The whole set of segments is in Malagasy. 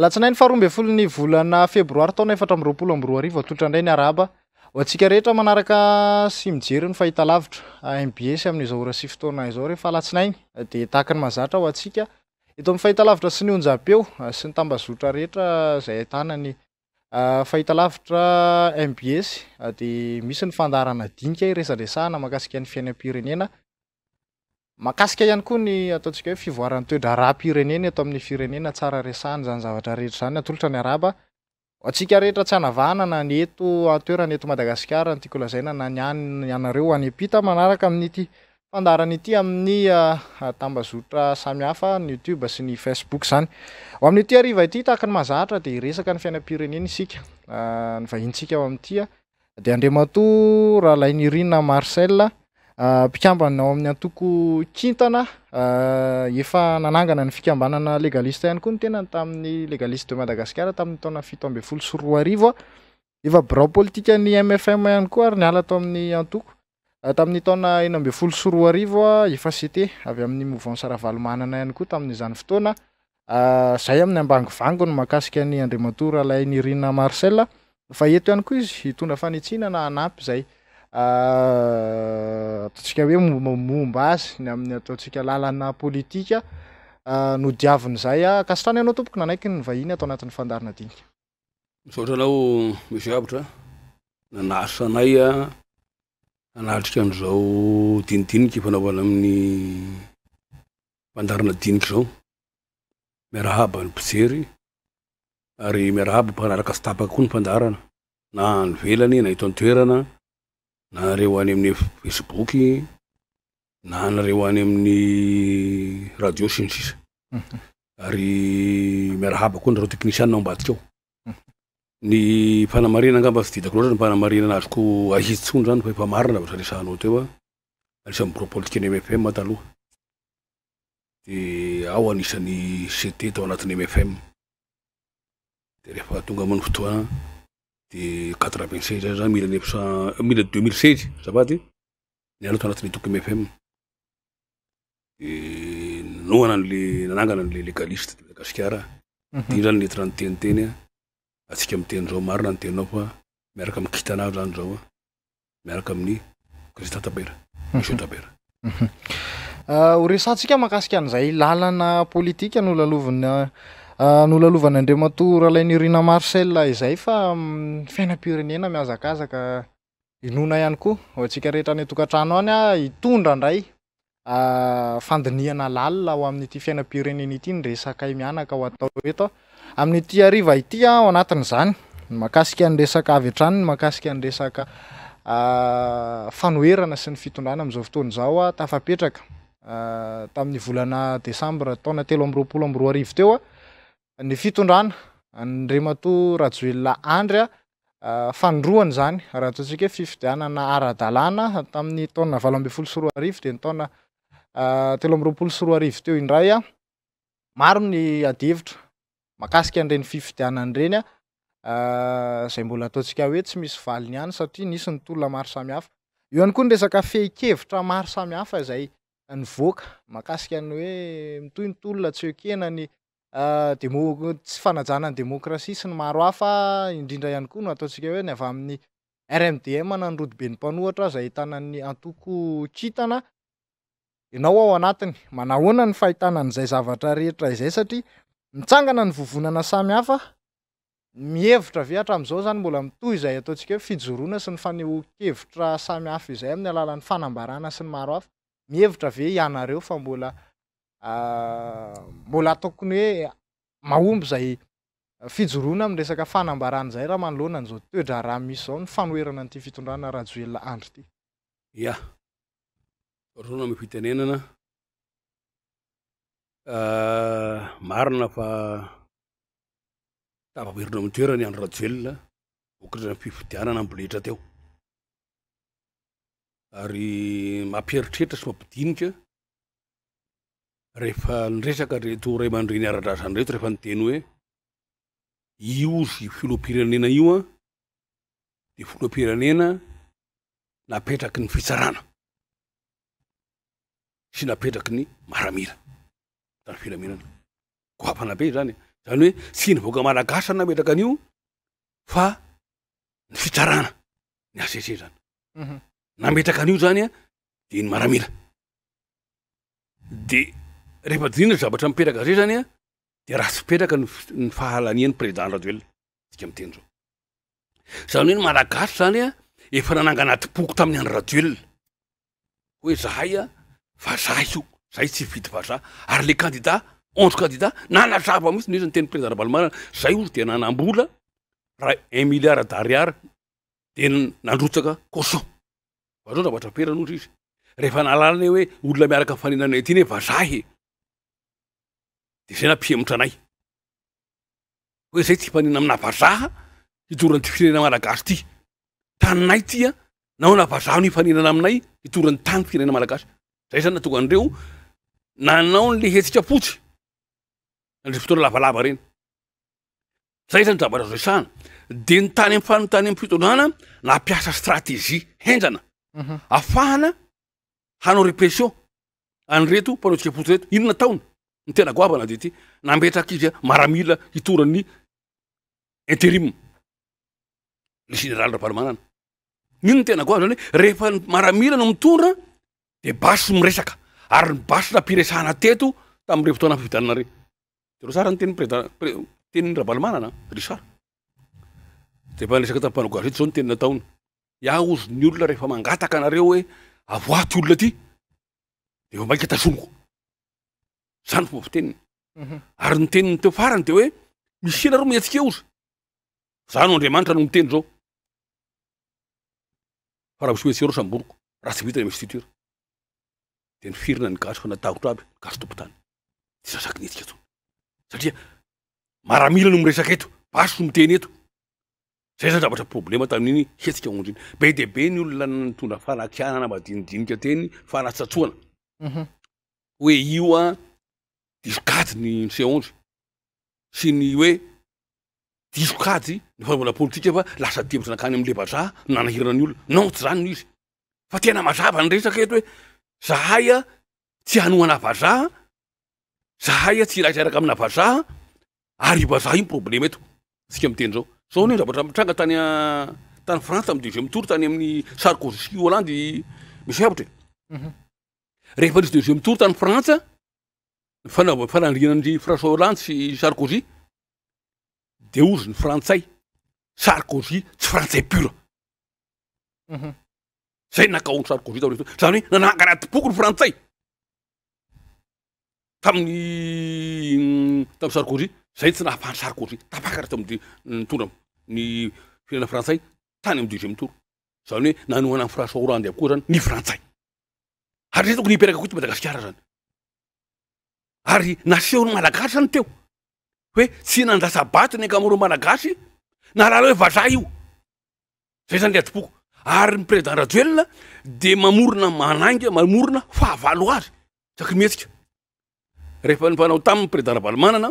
alatsinai ny faharomby folo ny volana febroary taona efatra mroapolo amro arivotolotra indray ny araba o atsika rehetra manaraka sy mijery no fahita lavitra mbs aminzao rasy fotoana zao rehfalatsinaidetanyaza o atsikato am'ny fahitalavitra sy ny ojapeo sy ny tambazotra rehetra zay tananyfahitalavitra ah, mbs de misy ny fandaranadinikaresadesahana makasika ny fiainampirenena makasika ihany koa ny ataontsika hoe fivoarany toedrara pireneny ato amin'ny firenena tsararen zanyanyeonanaanareoanyet manaraka amin'nyty andaranyity amin'nytambazotra ah, amhafa nyutbe sy nyfacebok ahadreknfainaprnsika o amyde adremato raha laynyirina marcel Ah, mpikambanao amin'ny antoko kintana ah, efa nanangana ny fikambanana legalistiany ko n tena tamin'ny legaliste de madagasikar tamin'ny taona fitmbe folosrieabrpotikany mfm any koa ary nalat amin'nyatok ah, tamin'nytaona enambe folo soro riefatay amin'ynyko tamytonaay am'nybagmakasikanydmatoaniaceaeto iany koa izy hitondra fanitsinana anampy zay ataotsika hoe mombamamomba azy ny amin'ny ataontsika lalana politika ah, no diaviny zay a ah, kasotrany ianao tompoky na anaiky ny vahiny atao anatin'ny fandarina dinika misaotra anao mose avtra nanasanaya anatrikan'zao ah, dinidiniky fanaovana amin'ny fandarina diniky zao miarahaba ny pisery ary miarahaba mpanaraka sy tapaka koa ny fandarana na ny velany na hito any toerana naanareo any amin'y facebook na anareo any amin'ny radio sinysisa ary miarahaba koa ndraro teknisian nao mbadika ao ny fanamarina angamba fydidtak lohatra nyfanamarina anazoko ahiotsony zany fa efa marina ravatra resanao t eo a anisan'y bropolitika nymfm ataloha de ao anisany ct tao anatin'ny mfm de rehefa tonga mino fotoaa de quatre vingt saiz ay zany mila eufcent mila deux mille seiz savady niala to anati'y tokmfm de noana mhm. le nanangana ale legaliste de madagasikara teny zany nietira nytenitenya atsika am tenyzao marina ny teao fa miaraka amkitana zany zaoa miaraka amin'y crisita taber so mhm. taber mhm. euh, ho resa ntsika mahakasikan'zay lalana politika n'olo aloviny Ah, nyolo alovany andremato rahalai nyrina marcell izay fa mm, fiainam-pirenena miazakazakao ayko atsikarehetra ny tokatrano anya itondranrayandinnalaia ho amin'nyty fiainapirenena ty ny resakmianaka ataoeterana ah, sy ny fitondrana am'izao fotoanyzao a tafapetktayaembr ah, ataona telo amroapolo amro arivo teoa ny fitondrana dremato rajela andrya ah, fandroany zany raha ataontsika hoe fifidiananaaradalana tamin'nytona valmb folosroivdn aropoosrayeirakainrenyfiiirenyaymbolaatoskahoe ah, ah, tsy misy valinyany satria nisnytolmar samhaf eo any koa ny resaka feikevitra mary sami hafa zay ny vkamakasikaany hoe mitoyntoloa tsy kenany Ah, demtsy fanajanany demokrasi sy ny maro hafa indrindra hany koa no ataotsika hoe ny ava amin'ny rmnarodbenayfahitanan'zay zavatrarehtrazay satngeeatrazao zanymbolamitozay ataotsika hoe fiorona sy ny fanehkevitra samyhafa izay ami'ny alalan'ny fanabarana syny aroafmievitrave anreo fa mbola mbola tokony hoe mahomby zay fijoroana am resaka fanambarany zay raha manolohanany zao toedra raha misy zao ny fanoerana nity fitondranna rajoelona andro ity ia toatraona mi fitanenana ah, marina fa tavaerina am toerany andro rajoelna okatran fifodianana amboleetra teo ary mampieritreritra sy mampidinika rehefa nyresaka reto ray amandreny ara-drazany reto rehefa nyteny hoe io zy filompirenena io a de filoampirenena napetraky ny fitsarana sy napetraky ny maramila tany filamenana ko afanabe zany e. zany hoe tsy nyvoaka malagasy ny nametraka anio fa ny fitsarana ny asese zany mhm. nametraky an'io zany a de ny maramila de rehefa drina zavatra miperaka zay zanya de raha tsy peraka ny fahalaniany presidenradietsikam tenzao zanheny malagasy zany a efa nananganatipoky tami'ny anradiel ohoe zahay a vazah io zay tsy vity vaza ary le kandidat ondre kandidat nanazava mihitsy nza ny ten preidenravalemarana zay ory de nanambola raha un miliard dariard de nandrotsaka koso a zaozavatra peranohty izy rehefa nalalany hoe olona miaraka fanenanatiny oe vazahy e. zay nampihemotranay hoe zay ty hifaninana aminavazaha hitorany ty fireena malagasy ty tannay tya naao navazahany hifaninana aminay hitorany tany fireena malagasy zay zany atoganreo nanao nle hetsikapotsy andre fotoana lavalavarenyzay zanyzavatrazsande n tany am fanotany amy fitodrananapiasaratei henjanaafahna mhm. hanao represion anyreto mpanao tsikapotsy reto inona taoy ny tena goavana de ty nametraky izy a maramila hitora ny interie ny generaly rabamanana nino ny tenagav zany hoe rehefa maramila no mitonra de baso miresaka ary ny baso nampiresana teto tam re fotoanafividananare e reo sara ntenteny rabalemananariaefaresaky tampanagazity zao nteninataony iah ozy ny olona rehefa mangataka anareo hoe avoaty olona ty defa maika tasoniko zany fomba fiteniny mhm. ary noteniny teo farany de hoe misyinaroa mietsika eora za no andriamanitra no miteny zao fa ra misy metsikero samboriko raha tsy vitany mstu deirnaaofaaotraootnesaia maramila no miresaky eto paso o miteny eto zay zany zavatra problema tami'iny hetsika ondr iny be de be ny olona tonda fanakiananamadinidinika teny fanatsatsoana mhm. hoe io a disokajy ny seonze sy ny hoe disokajy ny faharovana politika fa lasa dievitra nakany amle vazaa nanahiranany olona naotsy zany nizy faamazava nyresak et hoezahaya tsy anoanavaza zahay a tsy ilahiraky aminavazah ary vazaha i problema eto tsika miteny zao zao n zavatra mitranga tany ah, tany frantsa tamy mhm. deuxieme tour tany aminy carcôzesqi holandy misyatry deuxime tortanyfrantsa faafanandrinany françoi olandy sy sarkôzi de ozy ny frantsay sarkozi tsy frantsay pur mhm. zay nakaoy sarkozi tamt zany hoe nanaka aratopokony frantsay tamy tamy sarkozi zay tsy nahafahany sarkozi tapaka raha tamtonrany firana frantsay tany amy deuxieme tour zany hoe nanohana amy françoiy olande abykoa zany ny frantsay ary zey toko ny iperka akoa ity madagasikaraha zany ary naseho ny malagasy zany teo hoe tsy nandasa batiny enka amoro malagasy nalala hoe vazay io zay zany le atopoko ary ny president rajoelina de mamorona mananga mamorona fahavalo azy saky nhetsika rehefa nifanao tamy president ravalemanana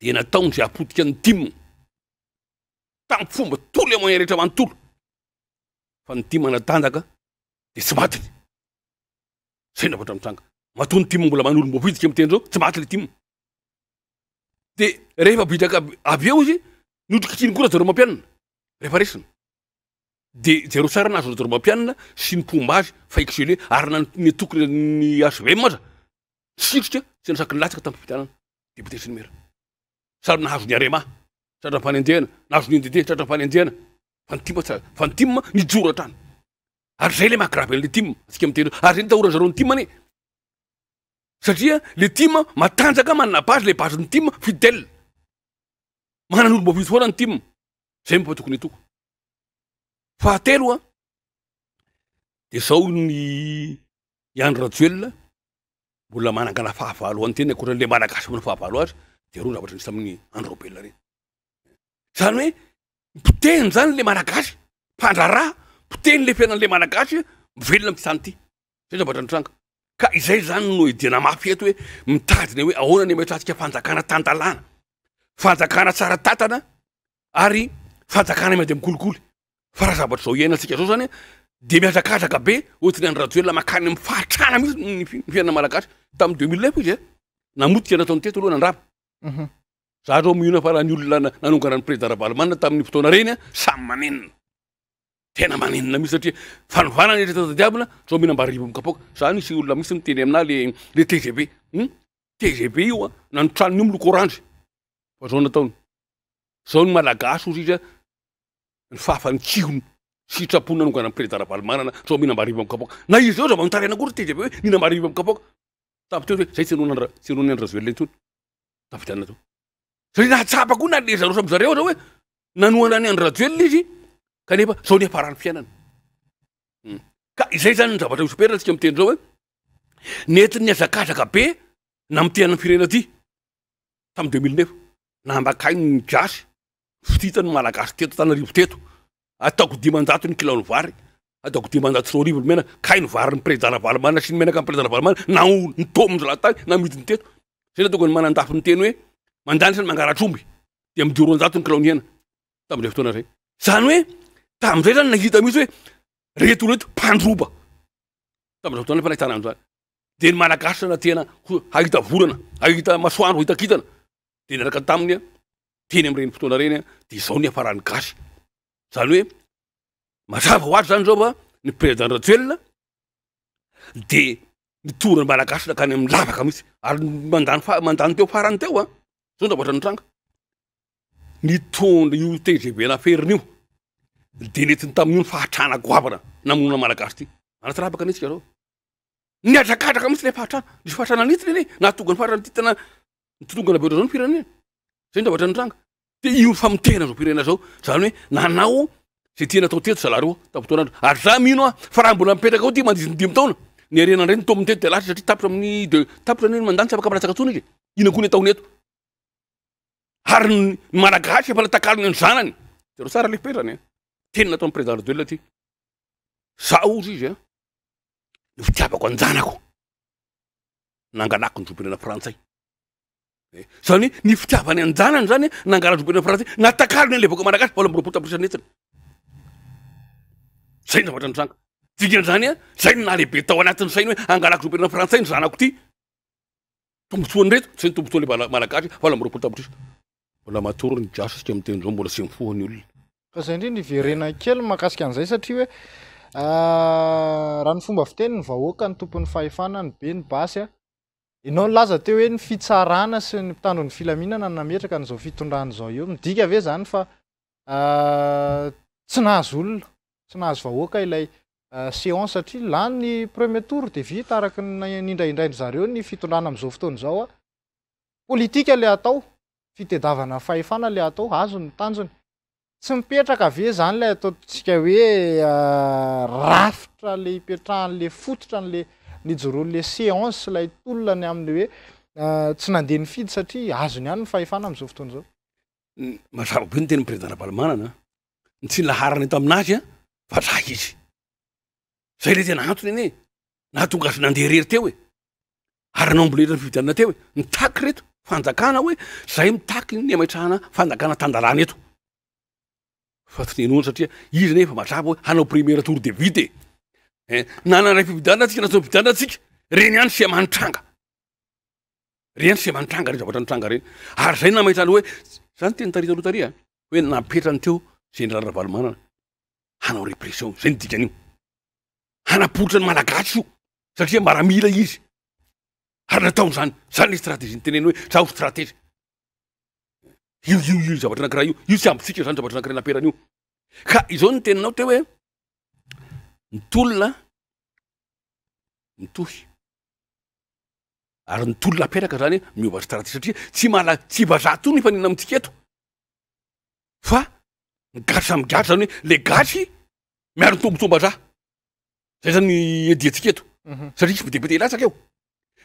de nataonyzay apotika ny tima tam fomba tou le monen rehetra mano tolo fa ny tima anatandaka de tsy batiny zay navoatra amitranga matony tima mbola manolombofidiky amitena zao tsy maty le tifarakv eo izynotrikkinokoraareomampinar sara nazozareomampianina sy nypombazy fa eele arynayatokoynyaeaa itrika ts nasaky nlatsika tamipitananaeyahazoniaema satamfanynjehna naazonndede satra myfaneneana fatia fantimma nijora atrany ary zay le mahagirav an'le tia tsika amtena zao ary zay ntahoranyzaro ny tima any satria le tima matanjaka mannabazy le bazyny tima fidel manan'olo mbo vity foana ny tia zay mofa tokony tokoy fahateloa de zao ny anrasoela mbola manangana fahavalo any tena ankotrany le malagasy na fahavalo azy de ro avatra nisy ami'ny androbella reny zany hoe mpoteny zany le malagasy fandraraha mpiteny le fiainan'le malagasy mivelona amty tanyty zay zavatra nytranga ka izay zany no ediana mafy eto hoe mitadiny hoe aoana ny mehitrantsika fanjakana tantalàna fanjakana tsara tantana ary fanjakana miande amikolokoly fa raha zavatry zao iainantsika zao zany e de miazakazaka be otiny any radiela makanny am fahatrana mihitsy n m fianana malagasy tam'y dex mille neuf izy e namodika ataony teto aloha nanrava mhm. za zao miona fa rahany olona nanongana ny presiden ravalemanina tami'ny fotona reny a samy manenina tena manenina misy satria fanovanany ery tatadiavina zao mihinamba rivy amikapoka zany sy olona mitsy noteny amina lle tgb tgb natranoloalaay fafany kiho sitraponnanoganay predaravalymanana zao mihinambariv amkapoka na i eo zao ma nytarna kor tgb eihiambaiv amkaayyandaela naatsapako nale zareo samzareo zao hoe nanoana any andro rajoelna izy aefa zao nyafahrany fiainana hmm. ka zay zany ny zavatra misoperia tsika mi tenzao hoe netnyazakazakabenamitenay fireayamdeu milleneufambaaas ftitanymalagasytetotanyrivoteto ataoodimanjato ny kilaony vary ataoodimanjato o rivoomenakayny varynypredaravalmanna sny menaka mprearavalyman natômzalatany namidiny teto zay na togany manandafiny teny hoe mandanrany mangaratromby de midiroanjato ny kilaonyhena tazay fotanazay zanyoe tam'zay zany nahita mitsy hoe retoreto mpandropa tamza tana e fanahitananozany de ny malagasitra na tena ahita vonana ahita masoandro ahita kitana de nyaraka taminy a teny am reny fotoana reny a de zao nyafarany gasy zany oe mazava hoazy zany zao fa ny president ratel de mitorany malagasitra kany amy lavaka mitsy ary manamandany teo farany teo a zao avatra notranga ny tona io tgvnaferinyio de netiny tamin'iony fahatrana goavana namnona malagasy ty aatyha avak anetsika aoadrakdrakhitstranhtrantaaoany fraofaenaoeaoany oeanaotnataoteto zalareotatoanad aryzaminoa faraha mbola mipetraka o ty mandisinyitaona narenanrenytoamteto delas atria taptra amyarnanty avaklatknalagasyaatakananany reo sarale eran tennataoay resident rdela ty za ozy izy a ny fitiavako anjanako nangalako ndroperena frantsay eh, zany hoe ny fitiavany anjanany zany nangaladropirena frantsay natakalonylevaka malagasy vala mro polotapirsaretzay nvatrakzany zayna leibe tao anaty sainy hoe angalako droperen frantsay nanakoty tombotoany reto tsa tombotoala malagay vala amroapolotapotri mbola matorny dasosika amtenzao mbola tsy mifohany olona ka zay indrindra iverena kely mahakasika an'zay satria hoe ah, rahany fomba fiteniny vahoaka ny tompony fahefanany be ny basynaonlazate hoe nyfitsarana sy ny mitandrony filaminananaetraka nzao fitondranaeodesnahazonasnahazooakalayseance ah, ah, satria la ny premier tour de vitaraky nindraindrainy zareo ny fitondranaamzao fotony zao a politika le atao fitedavana fahefana le atao azony mitanjony tsy mipetraka ave zany lay ataotsika hoe ah, rafitra le ipetrahan'le fototra n'le nijoron'le séance lay tolonany amy hoe ah, tsy nandeha nifidy satria azony any ny fahefana amizao fotoan zao mazavabe n tenapredanrabalemanana tsilaharana eto aminazy a fa zah izy zay le tena antony ene naatongaazo nandeha rery teo e harianao ambola hetra nifidyanna teo e mitaky reto fanjakana hoe zay mitakyny amatrahana fanjakanatandalana eto fa tnenohany satria izy nefa matrava hoe hanao premiera tour de vite en na nanray fividanna ntsika nat ividanna tsika reny any sia manitranga rey any siamantanga ey zavatra nitranga reny ary zay namahitrany hoe zany tenytaritalotari hoe napetrany teo zay nylalra valomanana hanao repression zay nidikan'io hanapolotra ny malagasy io satria maramila izy ary nataon zany zany le strategienyteneny hoe ra ho strategy iio i zavatra anakiray io io tsy ambitsika zany zavatra nakiray naperan'io ka izao ny tenanao teo hoe nitolona mitohy ary nitolonaperaka zany hoe miovazy taratsy satria tsy mala tsy vazah to ny ifanina amtsiketo fa migatry amigatro zany hoe le gatry miary nitombotsombazaha zay zany ediatsika eto mhm. satria tsy depte ilatsaka eo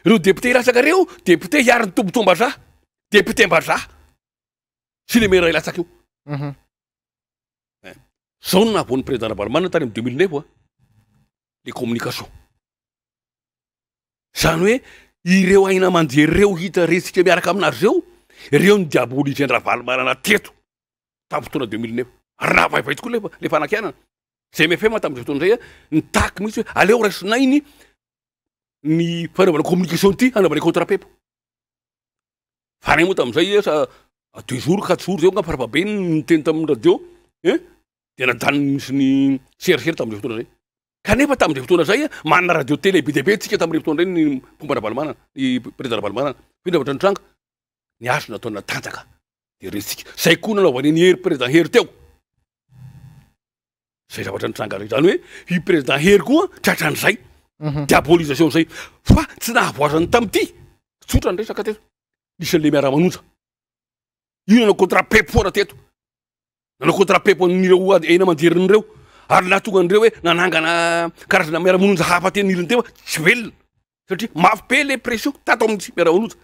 reo depte ilatsakareo depte hiary ny tombotsombazaha depte mbazaha tsy lemeraylatsak o mhm. eh, zaon navoany presidentra valomanna tany am deuxmilneuf a ah. le communikation zany hoe ireo ainamaney reo hita retsika miaraky aminazy reo reo ny diabolisendrahavalimanana teto tamy fotoana deux milleneuf ary nahavavay tokoa lefa le fanakianana zmfma tamzay fotoana zay a ah, nytaky mihitsy hoe aleo rai sonainy ny fanaovana commnikationty hanaovany contrapepo fanay moa tamzay a ah, sa dejour katsory teo nafaravabe nteny tamiy radio en de nandan misyny serertamzay fotoana zay kanefa tam'za fotona zaya manna radio teleb dbe tsika tamre fotoana renyy pomarabalemanananeidnrabalmananaavatantanga niaso nataonaaeayo naaoanheriridnt hey teoaytnaaznyoeireiden herykoatratran'zay mhm. diabolisationzay fa tsy nahavoazany tamty tsotrany reakatele iara io nanao contrat pepoona teto nanao cotra peponreo ena manderiny reo ary laha tonga anreo hoe nanangana karazana miara manonja hafateilantefa tsy velona satria mafybe le presion tato mitsy miaramloja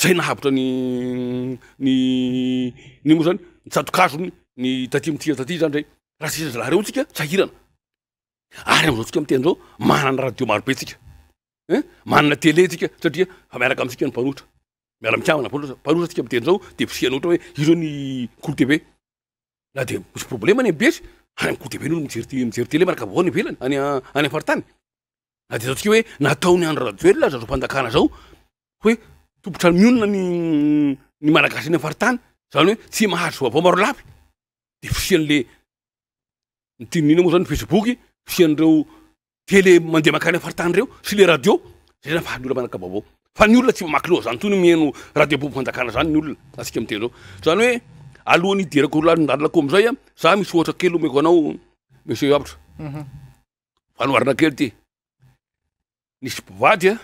zay nahavotra nynmo zany tsatokazoy ny tatymtiataty zany zay raha tsianzalaha reotsika siranaary amzao tsika m tenazao manana radiomarobe tsika mananatele tsika satria fa miaraka amitsika nypanohitra miala mikamana vla palosa tsika miten zao de fisiany ohatra hoe i reo ny koltev la de misy problema any abesy any amkolotev nol imijerytele marakavovao ny velanyany a fitnydezao tka oe nataonyandroradioella zazaofanakna zao hoetopotray mionna ny malagasyany a faritany zany oetsy mahazo vavao marolaesialena moa zanyfacebook fsianreo tele mandeha makany ay faritany reo sy le radio zayzanfahaola marakavaoavao fa ny olona tsy mamakiloa zany tony mihno raha deboby fanjakana zany ny olona asika mten zao zany hoe alohany derako rolalmdalilako amzay a za misy ohatra kelo meko anaoeseaninakelt mhm. nisy iadya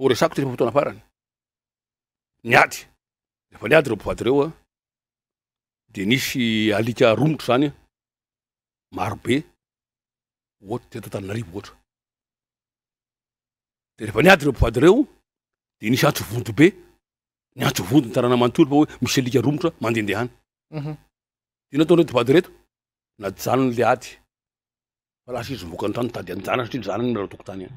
oresako ty refa fotoanafaranyaefanady reoboady reode nsyakaomotrzanyaroeaaaaefaniady reo biady reo de nisy antso vondo be ny antso vondonytarana manotolo fa hoe misy alika romotra mandedeany d mhm. nataon reto vady reto najanony le aty fa lasizy mivokany trano tady anjanany satriazananyaaotokotanyany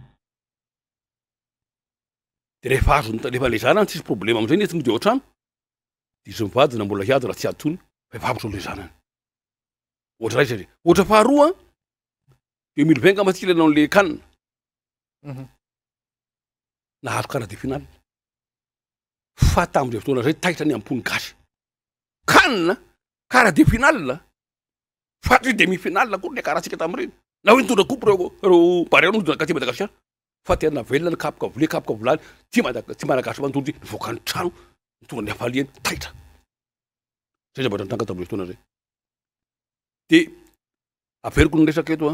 de refa azoefale zanana tsiy problema amzay etsy mode o atano diymivadyna mbola hiado raha tsy adtony faavitr ale nay harrat ohatra faharoa de milovankambatsika laanao an'le kanina mhm. nahazokaradefinal fa tamzay fotoana zay taitra ny ampony gasy kanna karahade finalia fatry demi finalia kory nyakarantsika tam reny na hoe nitondra kopo reo ko reo parronodina ka ty madagasikao fatenavelona ny kapoka vole kapoka volany tsy managasy mantolotry ivokany tranonitonraaaaatraangatekonreak etoa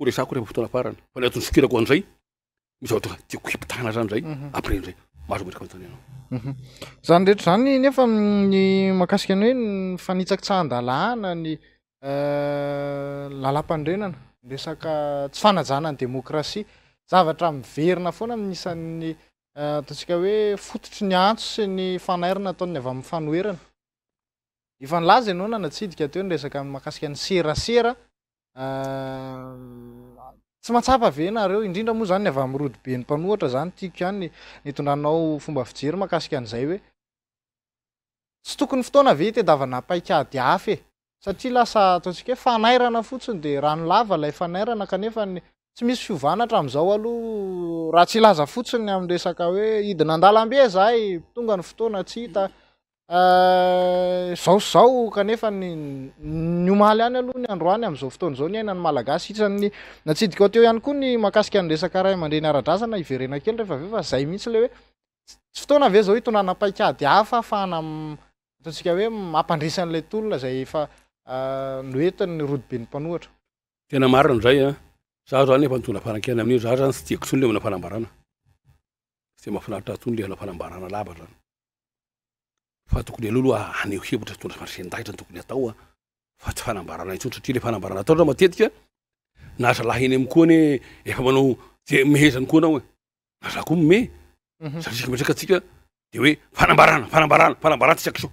horeakorehfaftana ranantnny skirakoanzay mnayarzany rehtr mhm. zany nefay mahakasika any hoe fanitsaky ts andalana ny euh, lalam-pandrenana nresaka tsy fanajana ny demokrasia zavatra miverina foana miisan'ny euh, ataotsika hoe fototry ny antso sy ny fanairina ataon'ny avy ami'ny fanoerana efany laza ianao nanatsidika ateo nresaka mahakasika an'ny serasera euh, tsy matsapa ave nareo indrindra moa zany ny avya-mirody be ny mpanohatra zany tiako ihanyy nitondranao fomba fijery mahakasika an'izay hoe tsy tokony fotoana ve ty davana paikady af e satria lasa ataotsika hoe fanairana fotsiny de rano lava lay fanairana kanefany tsy misy fiovanatra am'izao aloha raha tsy ilaza fotsiny am'y resaka hoe idinan-dalambe zay tonga ny fotoana tsy hita Eh, zahoszao kanefa ny nyomaly any aloha ny androany am'izao fotoana zao ny ainany malagasy itanny natidiko teo ihany koa ny makasika anresankarahay mandreha niaradrasana iverena kely rehefa avfa zay mihitsyle hoetsyfotoana ave zao hitondranapaikadyhafafanaatska hoe mampandresan'la olnaytena mariny zay a zaho zany efanitondra fanakiny amin'iy zaho zany tsy tiako tsy ny le manao fanambarana s e mahafinaritra atny lehanao fanambarana lava zany fa tokony aloha alohaa aneo hevotra tonra farsendahitra tokony atao a fa tsy fanambarana itoy satria le fanambarana atao zaho matetika naazalah iny amkoa ny efa manao mehezany koa anao e azakoa mmeaky mhm. metraka tsika de oe fanambarana fanabarana fanambarana tsysakiso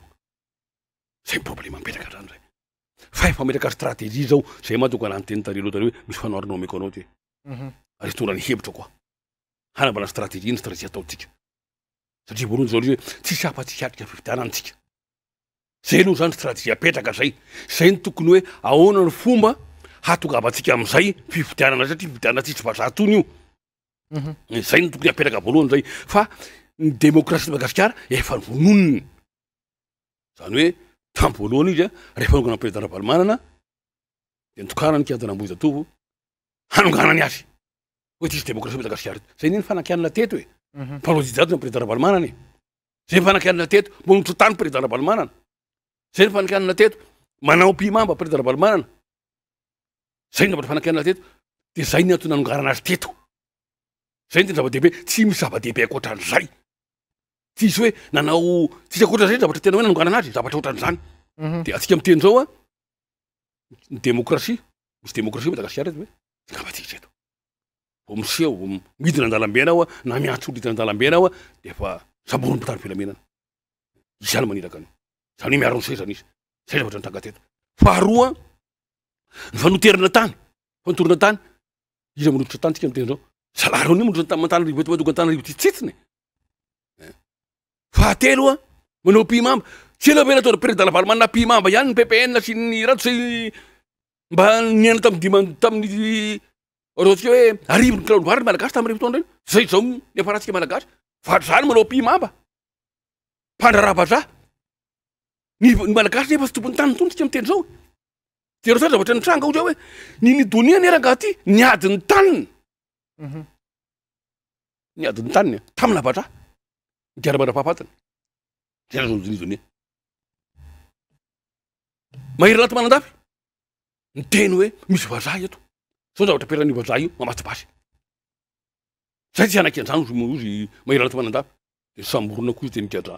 zay problema petraka zanyzayfa efametrakastratezie zao zay matogalanyteny tarilo taehoe misy fanoarinao meko anao ty mhm. are ftondra ny hevotra koa hanambaa strateziny stratezi ataosika satriavoaoanyzaozy hoe tsisy apatsisy atrika fiitiananatsika zay aloho zany stratezia apetraka zay zay ny tokony hoe aonany fomba hatongavantsika amizay fivitianana mhm. eh, zay satri fivitianana tsisy vazaatony io zay ny tokony apetraka voalohany zay fa ny demokrasie madagasikara efanyvononny zany hoe tamvoalohany iy a refa anongany prezidentra valemanana de ntokanany kiananambozy tatovo hanonganany azy oe tisy demorasi madagasikara o zay nyeny fanakianana teto e parodijatoy mhm. a predaravalemanany e zay y fanakianana teto monotro tany predanravalimanana zay ny fanakianna teto manao pmant mba apredaravalmanana zayny zavatra fanakianna teto de zay ny atoy nanongananazy tetozay te zadehibe tsy misy zava-dehibe akotranzaytisy hoe nanao tsy akoatrazay zavatra tena hoe nanongananazy zavatra oatran'zany mhm. de atsika amiteny zaoa ny demoraia misy demoaci madagasika rety oe ye somidina andalambeanao a na miatsolo itna ndalambenao a defa amboroptanynyy aroneay atharoa fanterina tany fatornatany iza maotota tany tsika mtena zao alaronio malotratamatany riveto matoga an tanyrivo tsititsisiny eh. fahatelo a manao pimamba tsy lavelatora pre dalavalo mannah pimamba iany ny ppn lasiny ratoza mba niana tam dima taminy araotsika hoe arivony klalovaryny malagasy tam revitondrany zay zao ni afarhatsika malagasy vadrahny malao pi mamba pandrarahavazaha ny malagasy efatsy tompo'ny tanyny tondrotsika amiteny zao ero say zavatra ni tranga oatry ao hoe ninidonia nyerangaty niadiny taniny nadiny tann tamyavazahiramanrafahafatyoahrylaty mananay teny hoe misy vazaha o zao aoatra aperanyvazaha io mamatsibasy zay tsy anaiky andzany y zy mahirana ty manandafy de samborona ko zy teadra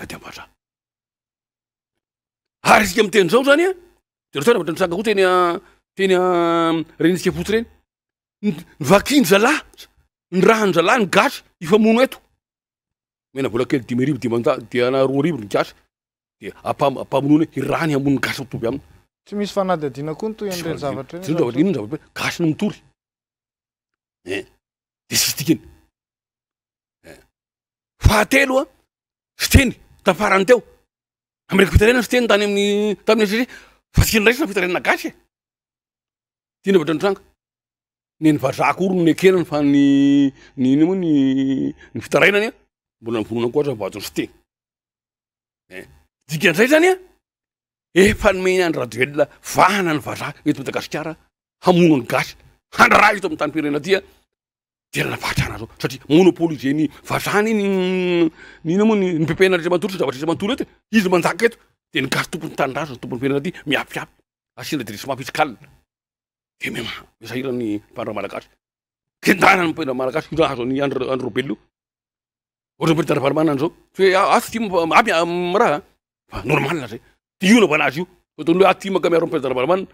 ady mvaza ary isika am tena zao zany a erahtoona avatra nisaga ko teya tenya renitsika votsy reny vakiny zalay ny rahany zalahy ny gasy ifa mono eto mena vola kely dimy rivy dema di anaroarivyny gasy de apa ampamonony e irany hamonoy gasy mitovy aminy tsy misy fanady adina koa ny toy areny zavatra o zavaainoy zavatra ho gasi nomitory e de sysy dikany fahatelo a sy teny tam faranyteo am reky fitarainany steny tany amy tamy ssy fatikinyraisay fitarainana gasye tiny avatra anytranga nenivazako orony nekenany fa nynino moany fitarainanya mbola nvononako azavatony steny dikandzay zany a efa nomeny andro radiella vana ny vazah ety madagasikara hamono ny gasy handraraha ito amiy tany firena tya de lanafahtra anaz ao satria monopôly ize ny vazahnynyina moanynipepenaresa matoro sy zavatry resa matoro eto izy manjaky eto de n gasy tompony tanraz tompony irenaty miapiapy asinredrisement fisal misairayaramalagasy endaa malagasy zanandrorobel o otratanravalamaan zao yhoearaha ah, ah, ah. fa normalinazay ty io na ava anazy io faataony hoe atimanka amiaro ampiaana valamanina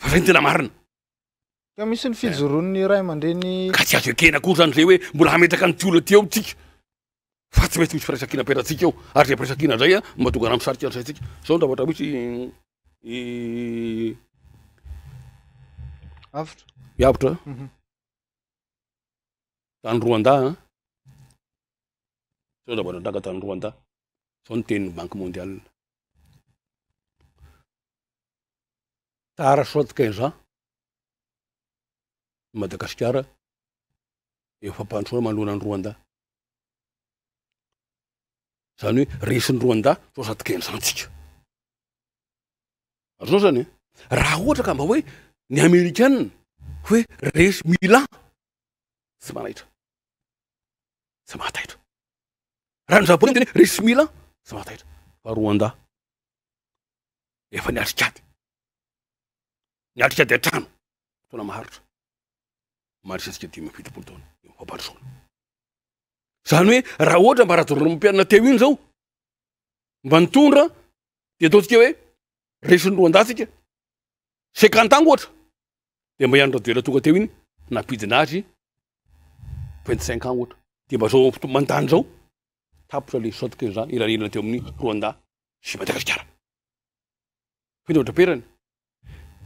fa zay tena marinamifa eh. ka tsy azo ekena kor zany zay hoe mbola hametraky anytioloa ty eotsika fa tsy mety misy firaisakina apetratsika eo ary zay firaisakina zay a mba tonga a amsaritk ansaytsika zao ndavatra mihtsyiatra mhm. tany roandaa zaodavatra adraka tany roanda zao noteniy banke mondial tsara sosatikain'zan e madagasikara efa mpantrsoana malohana ny roanda zany hoe resiny roanda saosatikain'zantsika e aronao zany e raha ohatra ka mba hoe ny amerikaina hoe resy milan tsy malaitra tsy mahataitra raha ny rapon toe resy milan tsy mahataitra fa roanda efa niarikaty adtaotazany hoe raha ohatra mba arahadora mampianana teo iny zao mba nitondra de ataotsika hoe resiny roandah tsika cinquante ang oatra de mba ianoradela tonga teo iny napidinazy vintcinq annoatra de mba zaomandany zao tapotra letna teo amiyronda sy ataararaerany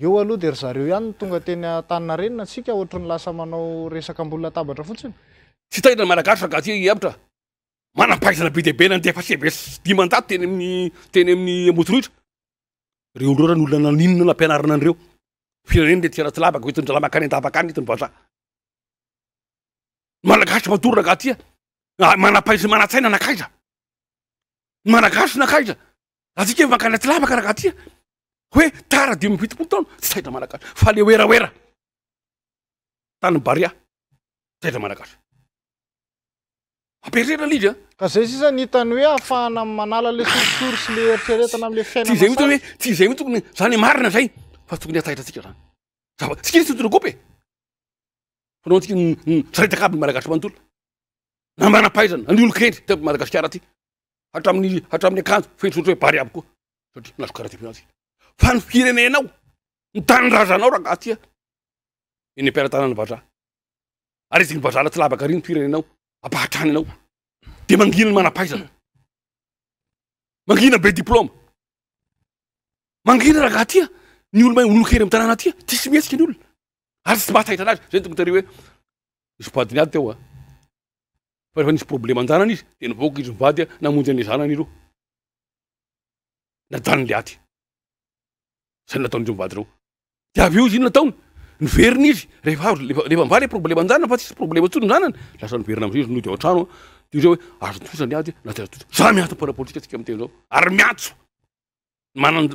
eo aloha de ry zareo ihany tonga teny tanina renina atsika ohatra ny lasa manao resaka mbolina tabatra fotsiny tsy taina ny malagasitra gatia atra e. ah, manapaiznabdebenandefadimandato teny amy teny ami'y motrtraeolroa nolonanaanapianarinanreo firaen eanaty lavaka tyalamakany daaka anny tnyvalagaaoaamalagaianaaa atsika f mankany aty lavaka e. nagahtya hoe taradi mifitokono taon tsy tsaitra malagasy fa le oeraoera tanybaria saitra malagas amperitrehraliraal ah. zay ye tsy zay mii tokony zan marina zay fa tokony ataitra tsika zanyatikittoragop fanao ntsika saritak abyny malagasy mantola namanapaizany anyolokendry te malagasikara ty hatraaminy hatram'ny akanjo faesorotsy hoe baria aby koa satria anazo karah ty fianai fa ny firenenao nytanrahazanao rahagatya enyampiaratanany vazah ary izvazaha tsy labaka ryy firenenao apahatranynaodemanginaaaanabelô manina rahaa tya ny oloma lokery am tanana atya tisy mietsika ny olona ary tsy mahatahitra anazy zay togtary hoe isy padinyady teoa fa refanisy problemaanjanan izy de nivoky izy mivadya namonjy ae zananyiro naanle aty zay ataonyizy mivady zao de avy eo izy iny nataony niveriny izy refa lefa mvaly problema anjanany fa tsisy problema tsoony zanany lasa niverna azay zy no de ao antrano zao hoe azotosany ay a zamiantoaapoliika atsika amte zao ary miantso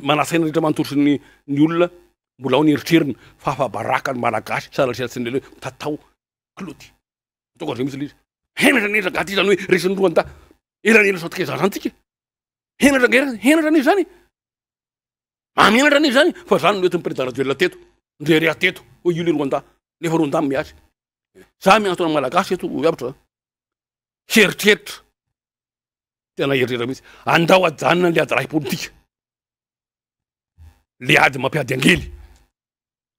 manasaina rehetra mantorosyny olona mbola aonyeritreriny faafabarakany malagasy sarairatsynlela he itataoatkza misy liy henaraneraangaty zany oe resny roanda elelatkyzan zantsika henaa henaran izy zany amianatrani zany fa zany noety y predandrajoelna teto ndrereateto ho il e ro anda lefa roandamiasy za mianataona malagasy eto iabtraza heritreritra tena eritrertra mhitsy andao ajannale ady rahypolitikae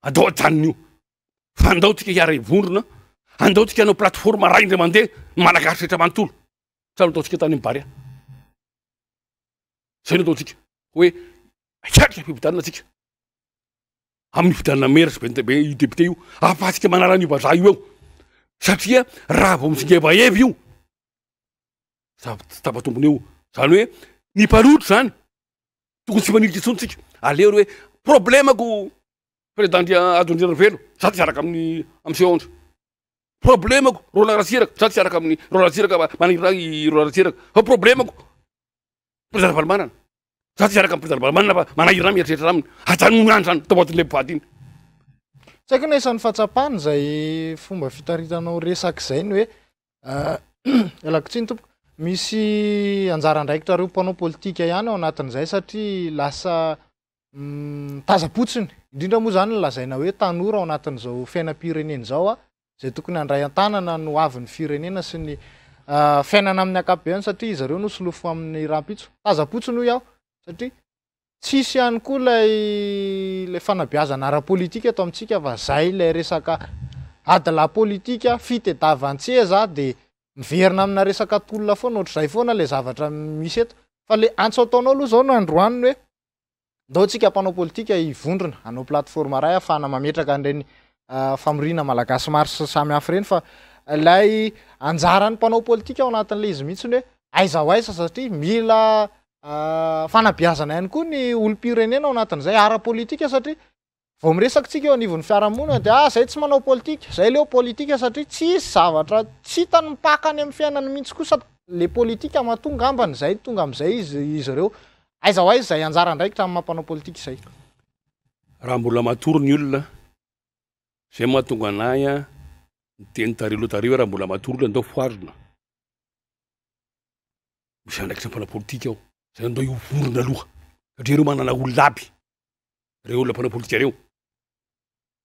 adyapiyelydaoa'io faandaotsika hiara vondrona andaotsika anao plateforma rahy indramandeha malagasy retra mantolo saataotsika tanymbarhzay ataotsikae kaikafividanna tsika amy vidalna meritsy bebe depte io aafahtsika manaranyvaza io eo satria raha vao mitsingevaevy io tapatombony eo zany hoe nypalotro zany tokony tsy maniliky tsonotsika aleo ry hoe problemako firedandria adondrinarvelo za tsy araka amny amseondre problemako ro narasiraka za tsy araka aminy rorasiraka maniriany ronarasiraka fa problemako pzaravalamanana atyaraka mpitabaamanna fa manairna mitretramatany zany totleptnyfobafitaoeany oeatsny oomisyadraikitrareonaop any ah, o anatin'zay satria lasatazapotsiny mm, indrindra moa zanynlazaina oe tanora a anatin'zaofiainapirenenzao azay tokony andray atanana noaviny firenena sy nyfiainana ah, ami'ny akapoe any satria izareo no solofo amin'nyrampitso tazapotsiny iaho satri tsisy ihany koa layla fanaiazanaaaptika etoamitsikayet de miverina aminaresaktolona foanaotray foana le zavatra misy et fa le antso ataonao aloha zao no androaniny hoe ndao tsikampanao politika iondrnaanaoplatrmrayfanaetk renamalagasmaenyyanjarany ah, mpanao politika ao anatin'la izy mihitsiny hoe aizaho aiza satria mila Ah, fanabiazana ihany koa ny olo pirenena ao anatin'izay ara politika satria vao miresakytsika eo anivon'ny fiaramonana de ah zay tsy manao politika zay leo politika satria tsy isy zavatra tsy hitany mipakany am'ny fiainany mihintsy koa sady le politika matonga ambany zay tonga amzay zizy reo aizao aizy zay anjaraindraiky tram mampanao politika zayahambola matoryny olona zay mahatonga nay a ni teny tari lotari raha mbola matoro olona anda foazona misandraki sy mpanao politik ao za andao io vorona aloha satria reo manana olo laby re olo lampanapolotika reo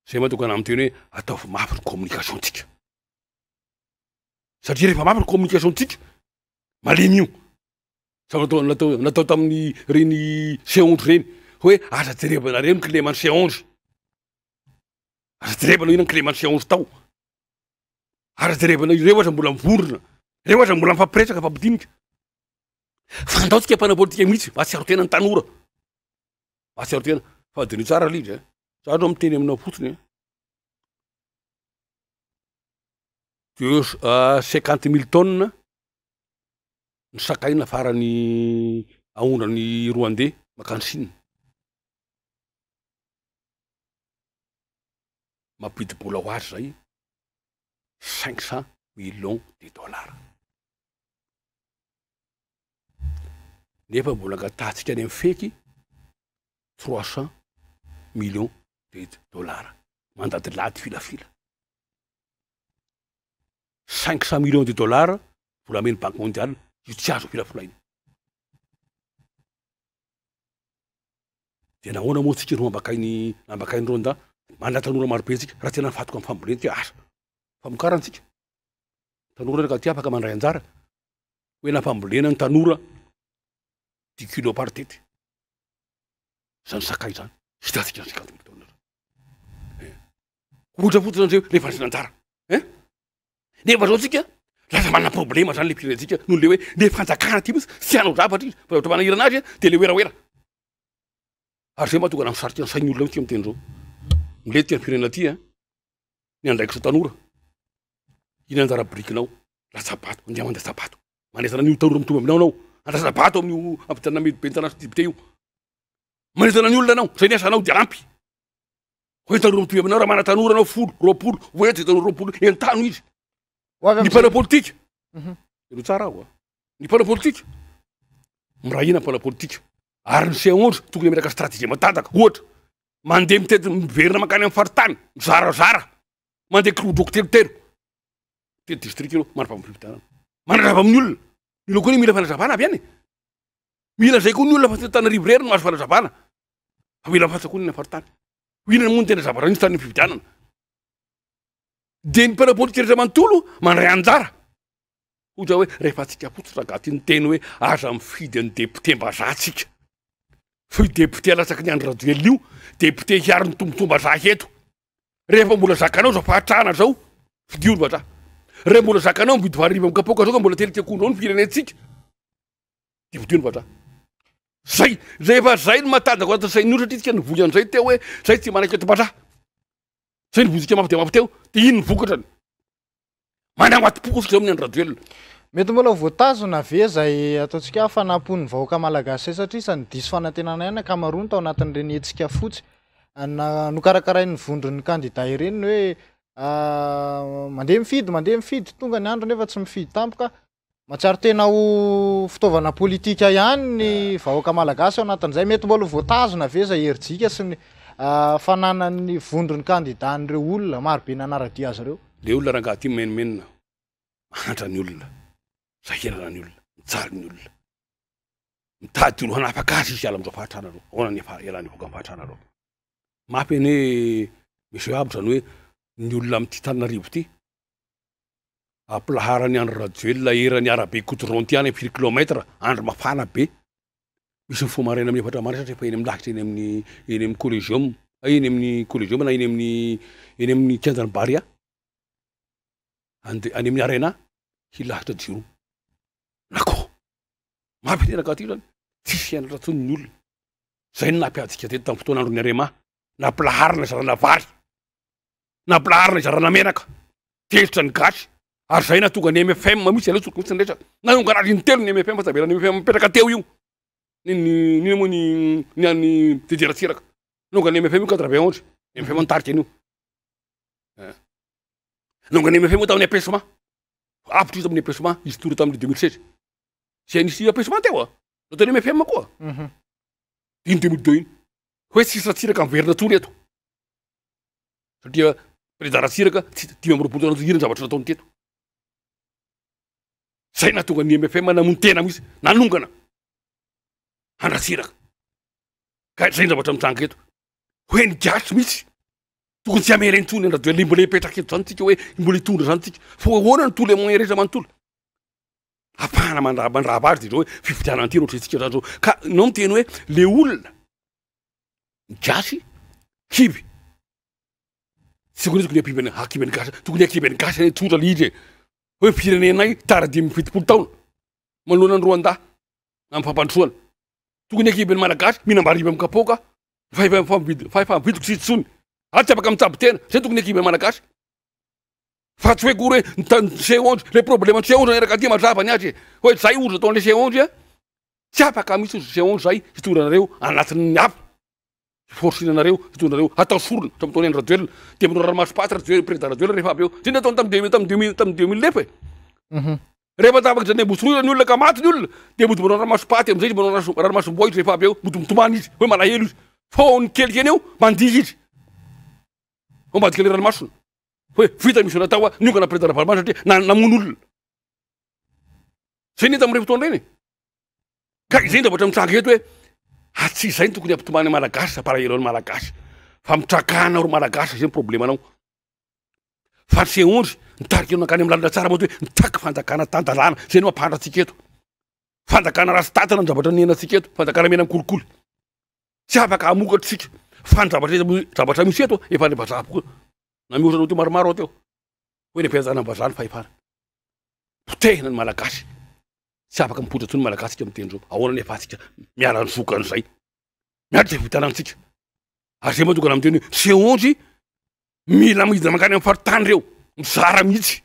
zay matoko anami teny hoe ataofa mafy ny cômmunicationtsika satria refa mafi ny comonicationtsika malemy io samytanata natao taminy reny seonze reny hooe aza jerevana reo clema ny séonze aza jerevana inan clemany séonze tao azajerevana i reo aza mbola mivorona reo aza mbola mifampiresaka fampidinika fa ndahotsika ampana politika mihitsy mbaha tsiaro tena ny tanora mba tsiaro tena fa denyo tsara eh. alira a saa aro ami teny aminafotony eh. de ah, cinquante mille tone ny sakainafarany aondrany roandais makanosina mampidybola ho azy zay cinq cent million de dollars nefa mbolangatatsika any amfeky trois cent million de dôllara mandady lady filafila cinq cent millions de dôllara volameny banky mondialy io tsy azo filafolainy de nahoana moa tsika nho abakainy ambakainy ro anda mandray tanora marobetsika raha tena mifatoky amfambolenatsk e asa famokarantsika tanora naka ty afaka mandray anjara hoe nafambolena ny tanora ysatikanatmtataao eh. eh? lasamana problema zany le firenetsika nohoo le hoe ne fanjakana ty mohitsy sy anao zavatra izy a avatra manairanay dele eraeraary zay maha tonga ana msaroknsainy'olona t ami tena zao miletika eh? ny firenena ty nyandraiky zao tanora inanjarabrikinao lasabato andeha mandehsabato maeisana no tanora amitomba aminaonao ntoamamitameybe ntanasyditeolonaanaozaynaodamyhentanrai aminao raha manatanora nao foloropoloettanorropolo entano izynypanapôltkao mhm. tsaraony paôltk miraha ina paapôltka ary nyseony tokony eameraka stratei matantaka ohata mande mitetimiverina makany amy faritany rndeodrokoteoteoetirlomaaavnaavaminyolona y olakoa mila fanazavana avy anye milazay koa ny olola fat tana rivreri noazofanazavana famila mfatsako yafatanyinaoon tena zavaray tanyfiviannade nparaolyerezamantolomanrayanjara oza hoe rehefa tsika fotsoragatynyteny hoe aza mifidyany depte mbazatsika fdepte alatsaky ny andro radelin'io depte hiaryny tombotombaza eto rehefa mbola zakanao zao fahatrahna zao fidiolo vaza re mbola zakanao midiariv amkapoka zao ko mbola teltkondrao nirentsayafzay nomatanjak anaty say noratri tsika nvoyanzay teo hoe zay ty manai a zay nvoika mafy de maf teo tinonokatraanahaty poko tsika zao amin'y anradena mety mbola voatazonave zay ataotsika fanampony vahoka malagasy zay satria sa ny diso fanatenanaanakamaroony tao anatin'renyentsika fotsy nano karakarainivondrony kandida irenny hoe mandeha mifidy mandeha mifidy tonga ny andro nefa tsy mifidy tampoka matsiary tena ho fitaovana pôlitika ihany ny vahoaka malagasy eo anatin'zay mety mbola voatazona avezay herijika sy ny ah, fananan'ny vondrony kandidan'reo olona marobe nanaradi azy reo le olona raha ngah ty menoenna ahantrany oloa zainola ianyolaiadyoloanakzyzyiaa amdraaharankhanyos abt an oe ny olona amty taninarivo ty ampilaharany andro rajioelna erany arabe kot ronty any firkilômetra andro mafanabe misy yfomarena amy vatramari satri fa eny am laitr yyyayro mamptenaka tyzany tsisy anatratsony ny olona zay ny nampiatsika tey tamy fotoanyandro ny arema na mplaharina zaranavary namplaarina izaranamenaka tezitra ny gasy ary zay natonga ny mf misyo tok mis resa nanoga aznytelony mfmetaray m i qatrevingt onze f ntariy nioaymomy seno my tytoe dex mil siznteuxmildexna satria le dandrasiraka ts timy ambropolotoan ira ny zavatra nataony teto zay na tonga nimfm namon tena mitsy nanongana handratsiraka a zay n zavatra mitangeto hoe ni gasy mitsy tokony tsy amerentony andrayle mbola petraky eto zanytsika hoe imbola tondra zanytsika fa hoe oana ny toule moyens re za manotolo afahana mandrav azy de zao hoe fifitiana tyna ohatry etsika zany zao ka enao miteny hoe le olona ny gasy sivy ke ah, tokony apiby a akiby anygas tokony akiby any gasy ny totraliye hoe firenenay tardiifitopolo taoa malohananroanda amfampanooana tokony akiby any malagasy minambarivy amkapoka faafa hefa mivitoko tsi itsony a tsy afaky amitsabotena zay tokony akiby ay malagasy fa tsy hoe kory oe seonze le probleme n eoneraky atya mazavany azy e hoe zay ozo natao le e onge a tsy afaka mitsy ozyce onze zay sitora anareo anatin'ny af forsinanareo toareo atao sorony atra mitaony n radiel de manao ranomaso paty ra redaradiel refa ab eo zay ataoy tam tam tamy deux milnef eefadavaky zanebotsoroany olona ka matiny olona de mody manao ranomaso paty mzay zy manaoranmaomboa izy refeooyelnaaeravalma atriaa tam reftorenyzay avatra mitrangetoe atsy ah, zayny tokony ampitomanay malagasy aparaelo any malagasy fa mitrakanaoro malagasy za problema anao fa seodry nitarikeao ankany am lalna tsara moaty hoe nitaky fanjakana tandalana za nyo mampaantratsika eto fanakana rahasy tatna nyzavatra nenatsika eto fanakana mena amkolikoly tsy afaka amokatrytsika fa navazavatra misy eto efany vazaoko na mioatranao ty maromaro ao ty o hoe ny ampiazana mvazany fahefana potehina ny malagasy tsy afaka mipoty atsony malagasitsika ami teny zao aoana ny afatsika miaranyzokanyzay aavotanantsaay zay madoga am teny hoe seonze mila miidina makany amy faritany reo mizara mitsy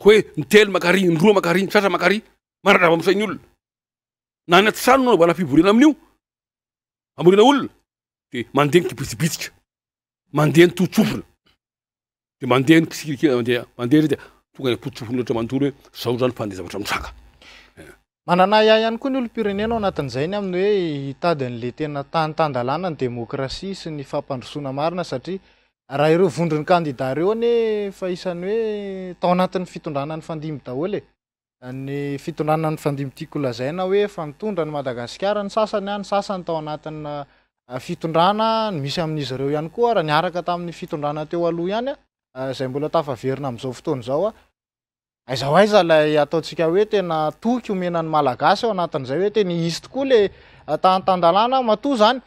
koa hoe nitely makary ny roa mankary sasa makary manatr ava amisain'olona na ny aty sanonaao va naha fivorina ami'iomnaolnad mandeh nykiitsitikanenosofodmandemanezaydtonganypototsofony lohatra manotolo hoe zao zany fande zavatra miaka mananaiah ihany koa ny olopirenena o anatin'zayny aminy hoe itadyn'le tena tanytandalanany demokrasie sy ny fampandrosona marina satria raha ireo vondrony kandida reo any faisan'ny oe tao anatiny fitondranany fandimby daholye ny fitondrananyfandimbytikolazaina oe fa mitondra ny madagasikara ny sasany any sasany tao anatina fitondrana misy amin'izy reo ihany koa rah niaraka tamin'ny fitondranateo aloha ihanya zay mbola tafaverina amizao fotoany zaoa aizaho aiza lay ataontsika hoe tena toky homenan'ny malagasy ah, ah, eo anatin'zay hoe ten izy tokoa le tantndalna mat zan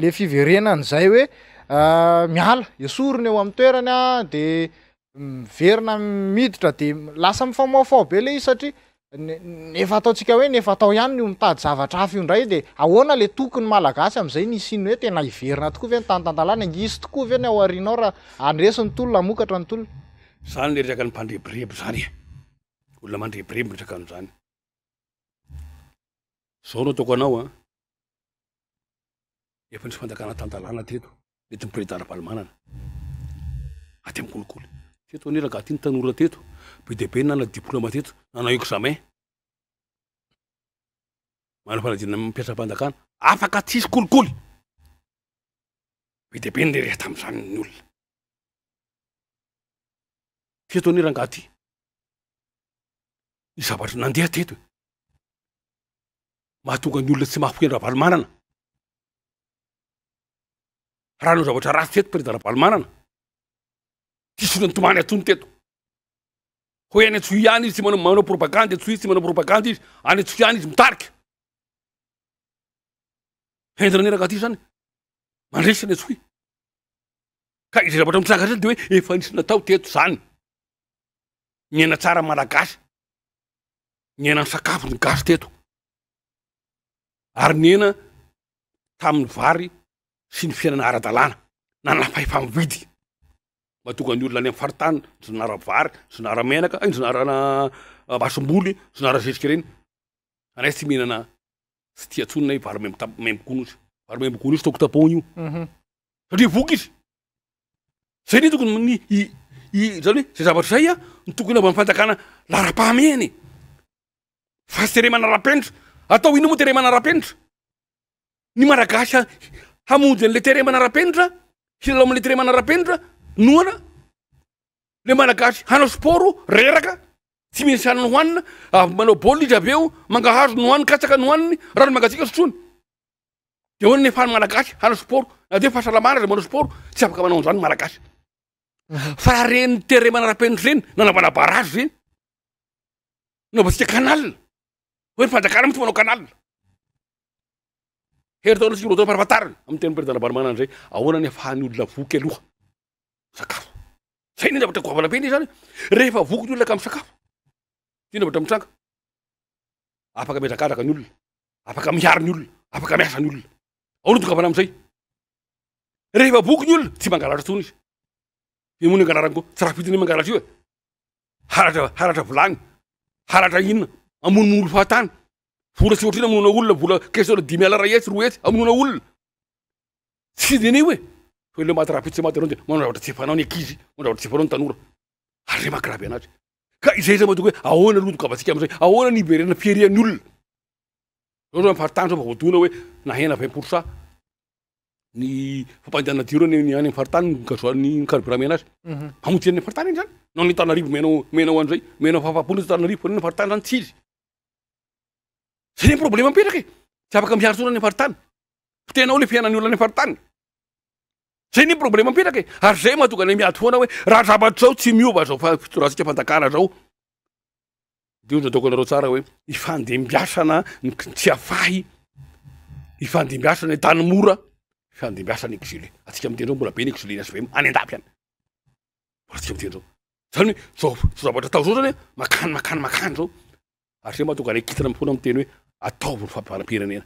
le enayoemiala esorony eo am'y toerany a de mm, mierinaiditra dasaifamafaobe e iz satrinefa ataontsika hoe nefaataoianny o mitady zavatra afraaayhoeteriony tantdaniy tokoa vany aarinao raadrentolmokaranto zany le reaka ny mpandreborebo zany e. olona manrebireby resaka ano zany zao no ataoko anao a ah. efa nisy fanjakana tandalana teto mety mipredara palemanana aty amkolikoly tfyato anira anga ty ny tanora teto bi debe o nana diplôma teto nanao examein mana fanadiammpiasa fanjakana afaka tsisy kolikoly bi de be n lereha tam'izany nyolona tyato anerangaty i zavatra nandeha tetoe mahatonga any olona tsy mahafoy an-drahavalimanana raha anao zavatra ratsy teto predea raha balemanana tisona ntomany atony teto hoe anyantso ho iany izy tsy mao- manao propagande entsohytsy manao propaganda izy anyents ho any izy mitariky hendina nerana aty zany mandres any antsohoy ka izay zavatra mitrangarany de hoe efa anisynatao teto zany nyena tsara malagasy ny enany sakafo ny gaso teto ary ny ena tamiy vary sy ny fiainanaara-dalàna na lafahefamividy mba toga any olona any am faritany zonara vary zonaramenaka y ny zonarana masom-boly zonara zesiky reny anaiy tsy mihnana tsy tiatsonona y vary mmtameimbokono isy varymembokono sy toko tapony io mhm. satria voky izy zay ry tokony nyii zany hoe zay zavatry zay a ny tokoy amva mifantakana lara-pahameny fatsytere manaram-penitra atao ino moa tere manara-penitra ny malagasy hamonjyny le trre manaram-penitra silalao amle tere manara-penitra noaale malagasy anao sporo reraka tsy minsyanny hohanina avy ah, manao bôlly izy aveo mangahazo ny hoaniny katsaka ny hoaniny raha ny mangatsika sotrony deoananfahny malagasy hanao spor nade fahasalamana za manaosporosyakmnaozanymnaer hoe ny fanjakana mihty manao kanalia heritaona tika ro tony farafatariny am tenyprdanravalmanananzay aoanany afany olona vokyaloazay avatra avalampen izy zany rehfa vokyny olona ka msakafoatramanzakakay oaariy olafaay ooaazayvokyny olona sy maalatra tony monngalaranko ty rahafitny mangalatry ioe araa haratra volany haratrainona amonoolo fahatany vola tsy ohatrina aminona olona vola keso dimyalara etsy ro etsy aminona olona tsy en oematraatao manaozavatra tsy efanaoa aoaz ho aona roavtsika azay aoana'oa zam faritan zao a oeanaving pourcentiy aritanyna aitany ny mhm. zany naontanarivo maomenao anzay menao fahafahapony tanarivo ffaritany zany ts izy zay ne problema mpetrakae tsy afaka miharitsora nyfaritany fteao le fiainanyolonanyfaitany zay ne problema mpetraka e. ary zay mahatoga ana mihady foana hoe raha zavatry zao tsy miova zao fafitoratsika fanakana zao dezataokoanareo tsara hoe ifandembiasanarfandembiasane atsika ateny zao mbola be nelinay aaymtsika tezao zany oeoo zavatra atao zao zany e, makanymakanymakany zao ary zay matoga na kitna mfoana amteny hoe re tsy metyaony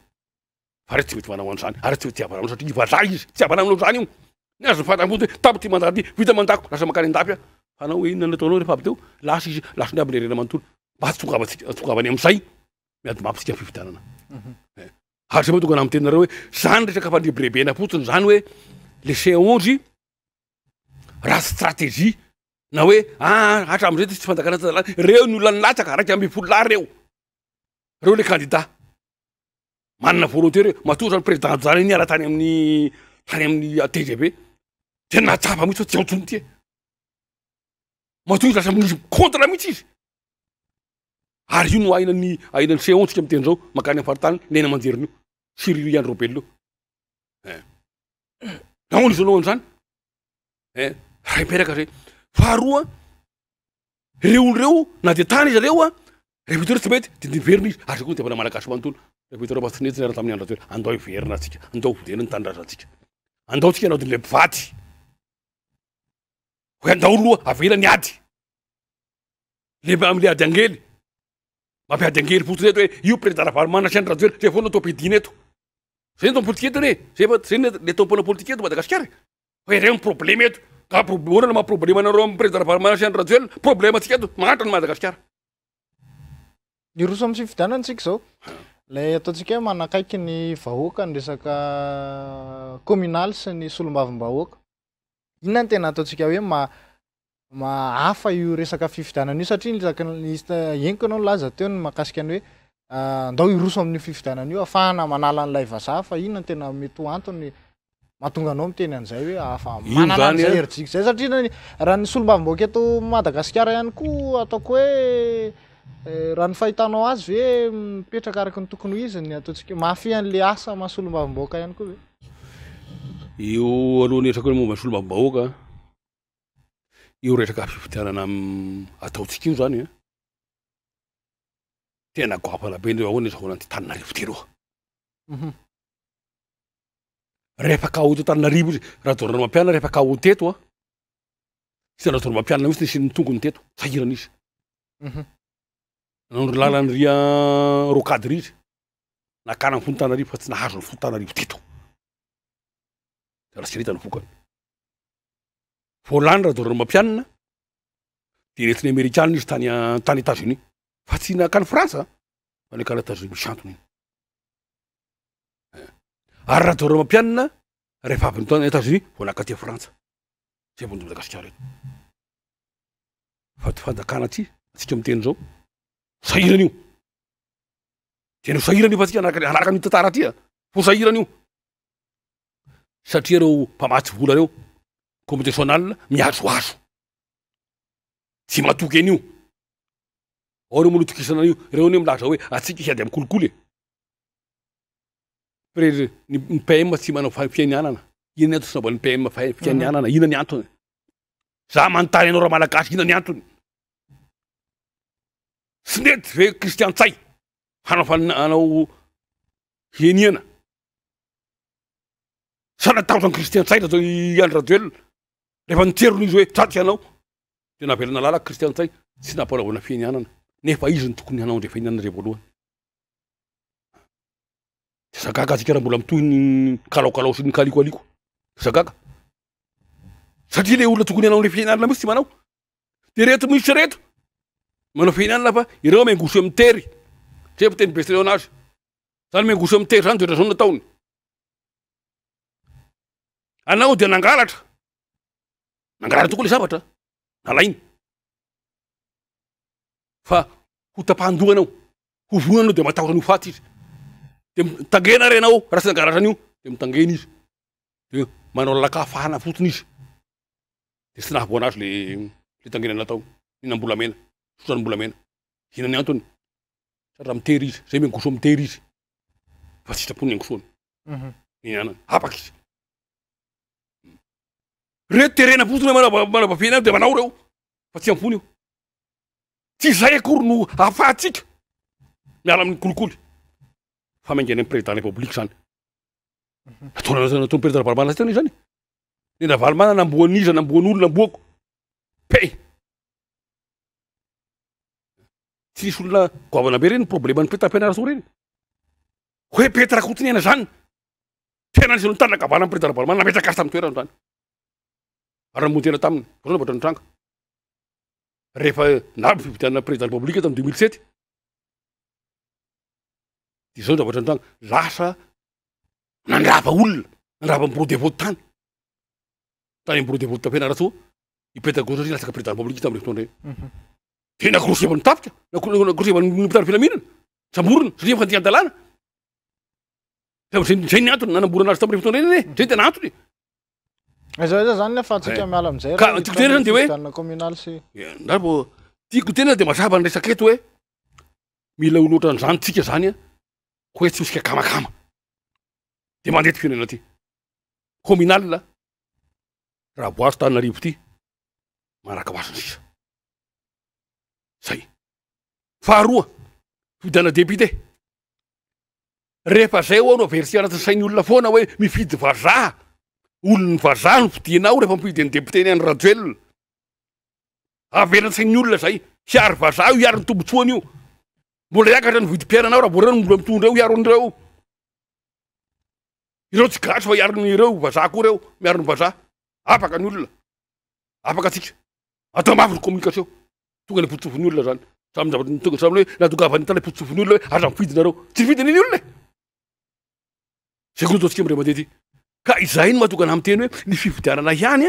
ary tsy meiavana amnao satrivaza izy tsy avana aminao zany io nyazony fatafotiye taboty mandaa ty vita mandako lasa mankane endapya fanaoe inoan ataonao reefa abteo laaizylanaerenamatoomba attay amaypto amteareoe zany rea ka fandebrebena fotony zany hoe leeon ahastratezie na oe a ah, hatramzay ty tsy fanjakana anjalany reo ny olona nilatsaka araky ame fololary reo reo le kandidat manana volonter e mato zany presidanty zany niara tany aminy tany aminy tgb tenatsafa mihitsy fa ty aotsony tya mato izy lasa mizycontra mihitsy izy ary io no ainanny ainany seon tsika m tena zao makany am faritany ny aina manjerinyio sirio iany robelleo naon izy anao an' zany en eh, raha iperaka azaoe faharoa reo reo na de tany zareoa ree tory tsy mety diveriny izy ar zeko ntefana malagasy mantolo retrfa tfinetiny a tamiyanrae andaoerinaooale dygely ampiadyangely fotsiny eto hoe iopresideravaymanasianrazely e foanatoapiin etozy politeto eafaale tomponapolitiy eto madagasikara e reproblemy eto aoanal ma problema anaro am presidaravaymanasyan raoely problema atsika eto manantra any madagasikara nyroso amny fifidiananatsika zaola ataotsika ho manakaikyny vahoaka ny resakamal sy ny solobavimbahoakainonaenaskhoe maaafa io resak fiidiananio satria nenko anaolazateony aaiyhoendao ah, iroso amin'ny fiidiana'o afahnamanalan'la vaahfa inona n tena mety hoantonymatonganao miteny anzay hoe afamnayeriik zay satria nyraha ny solombavym-bahoaka eto madagasikara ihany ko ataoko hoe Eh, raha ny fahitanao azy hoe mipetraka araky ny tokony ho izyny ataotsika o mahafiian'le asa mahasolombavim-bahoaka ihany koa ve io alohany ertrako ho mo masolombavimbahoaka eo retraka afifitianana m ataotsika io zany a eh. tena goafalabe ndreo ahoanezahoanaty tanina rivo teroauu mhm. refaka ao to tanina rivo izy raha dorno mampianna refaka ao tetoa ah. sy tanazora mampianana mihitsy nisy tongony teto tsahiran' izy uu mhm. norlalanyra roadry y nakana my fonotanarivo fa tsy nahazonny fonotanarivoatlany raha ormampiaina de netiny amerikania izy tanytany etazni fa tsy nakany frantsa fanka a ta misantoynyyaharmampiana eh. rehfaavny ty etazni vonakatia frantsa zay vod madagasikaretofafanaa atsika mten zao sahiran'io denyo sahiranyio fa tsika k anaraka n tantaraatya fo sahiran'io satria reo mpamatsy vola reo komite soanala miazoazo tsy matoky an'io ao aneo monotokisanaio reo aneo milaza hoe atsika hiady amkolokoly e prere mi pma tsy manao f- fianianana inany anto tsy naovanyp fianianana inany antony za manotany anao raha malagasy inany antony tsy nety ve kristiantsay hanao fani anao hieniana sa natahorany kristientsaia zao iandrradielona rehefa nitseron' izy hoe tsaty hanao de navelana lalaky kristiantsay tsy naparaovana fianianana nefa izyny tokony hanaondre fianianana za voalohany e zakaka atsikraha mbola mitohny kalaokalao sny kalikoliko zakaa satria le olona tokony hao ndre fianianana mitsy tsy manao de reto misy reto manao fihinannafa ireo mengos ameyeftebesrenao anazy zany mengosy am tery zany de oatrazao nataoyaodaaaaara toko le zavaraaa hoaaonanaodemataoade iaearnao raha tsy nangalatra anio de mitangena izy manao lalakafahna fotnyizy de sy nahavo anazy lle tangena nataoy inambolamena soany mbola mena inany antony sady aha mitery izy zay mengoso a mitery izy fasitrapony nyngosoany mhm. nanany afakizy re terena fotoy hmmanaovafihna y de manao reo fa tsy amfony io tsy zay akory no ahafatsika miala amiy kolikoly fa mengena m president repoblik zany natonaty peanravalomana sta i zany nenravalimana namboan'iza namboan'olo namboako pe ts nisy olona goavanabe reny problema nypetampianara tsoa reny hoe petrak otony ena zany fianany soy tan nakavana a president rabalman nametraky asy tam toerano zany arymontena taminy zao navatra nitranga rehefa naby fivitiana président republiku tam dex mille set d zao avatra ntranga lasa nandrava olona nandrava mbro devote tany tanymbro de vate mpianara tso ipetaka oar lasak president repulikui tamre fotoan reny mhm. za nakrosevany tafika arosvanptary filaminan sabonsatria fiazaaoraaazy amrevotoreny zayikoten zany de oenavo tiakotenaa de mazava ny resak eto hoe eh. mila oloatran'zanytsika zany a eh. ko e tsy misika kamakama de mandetik firenena ty kôminal raha boazo tannarivoty maraka oazonsisa faharoa fidiana depite rehefa zay oano averisi anatiny sainy olona foana hoe mifidy vaza olony vazah nofidinao refa mifidy any depteny any raoela averiny sainy olona zay hiary vaza io iari ny tombotsoany io mbola iakatra ny vidipiainanao rahvoreombola mitonreo iaronreo ireo tsy gato fa iariny reo vaza koa reo miariny vaza afaka ny olona afaka atsika atao mafi ny kominikation tonga ny fotofiny olona zany sam zavatatonga samy hoe natogavanytaay poitsofonyolna hoe ary za mifidinareo tsyfidinyny olnae za koaaaotsika amdrematety ka zay no matoga anamteny hoe ny fiviianana iany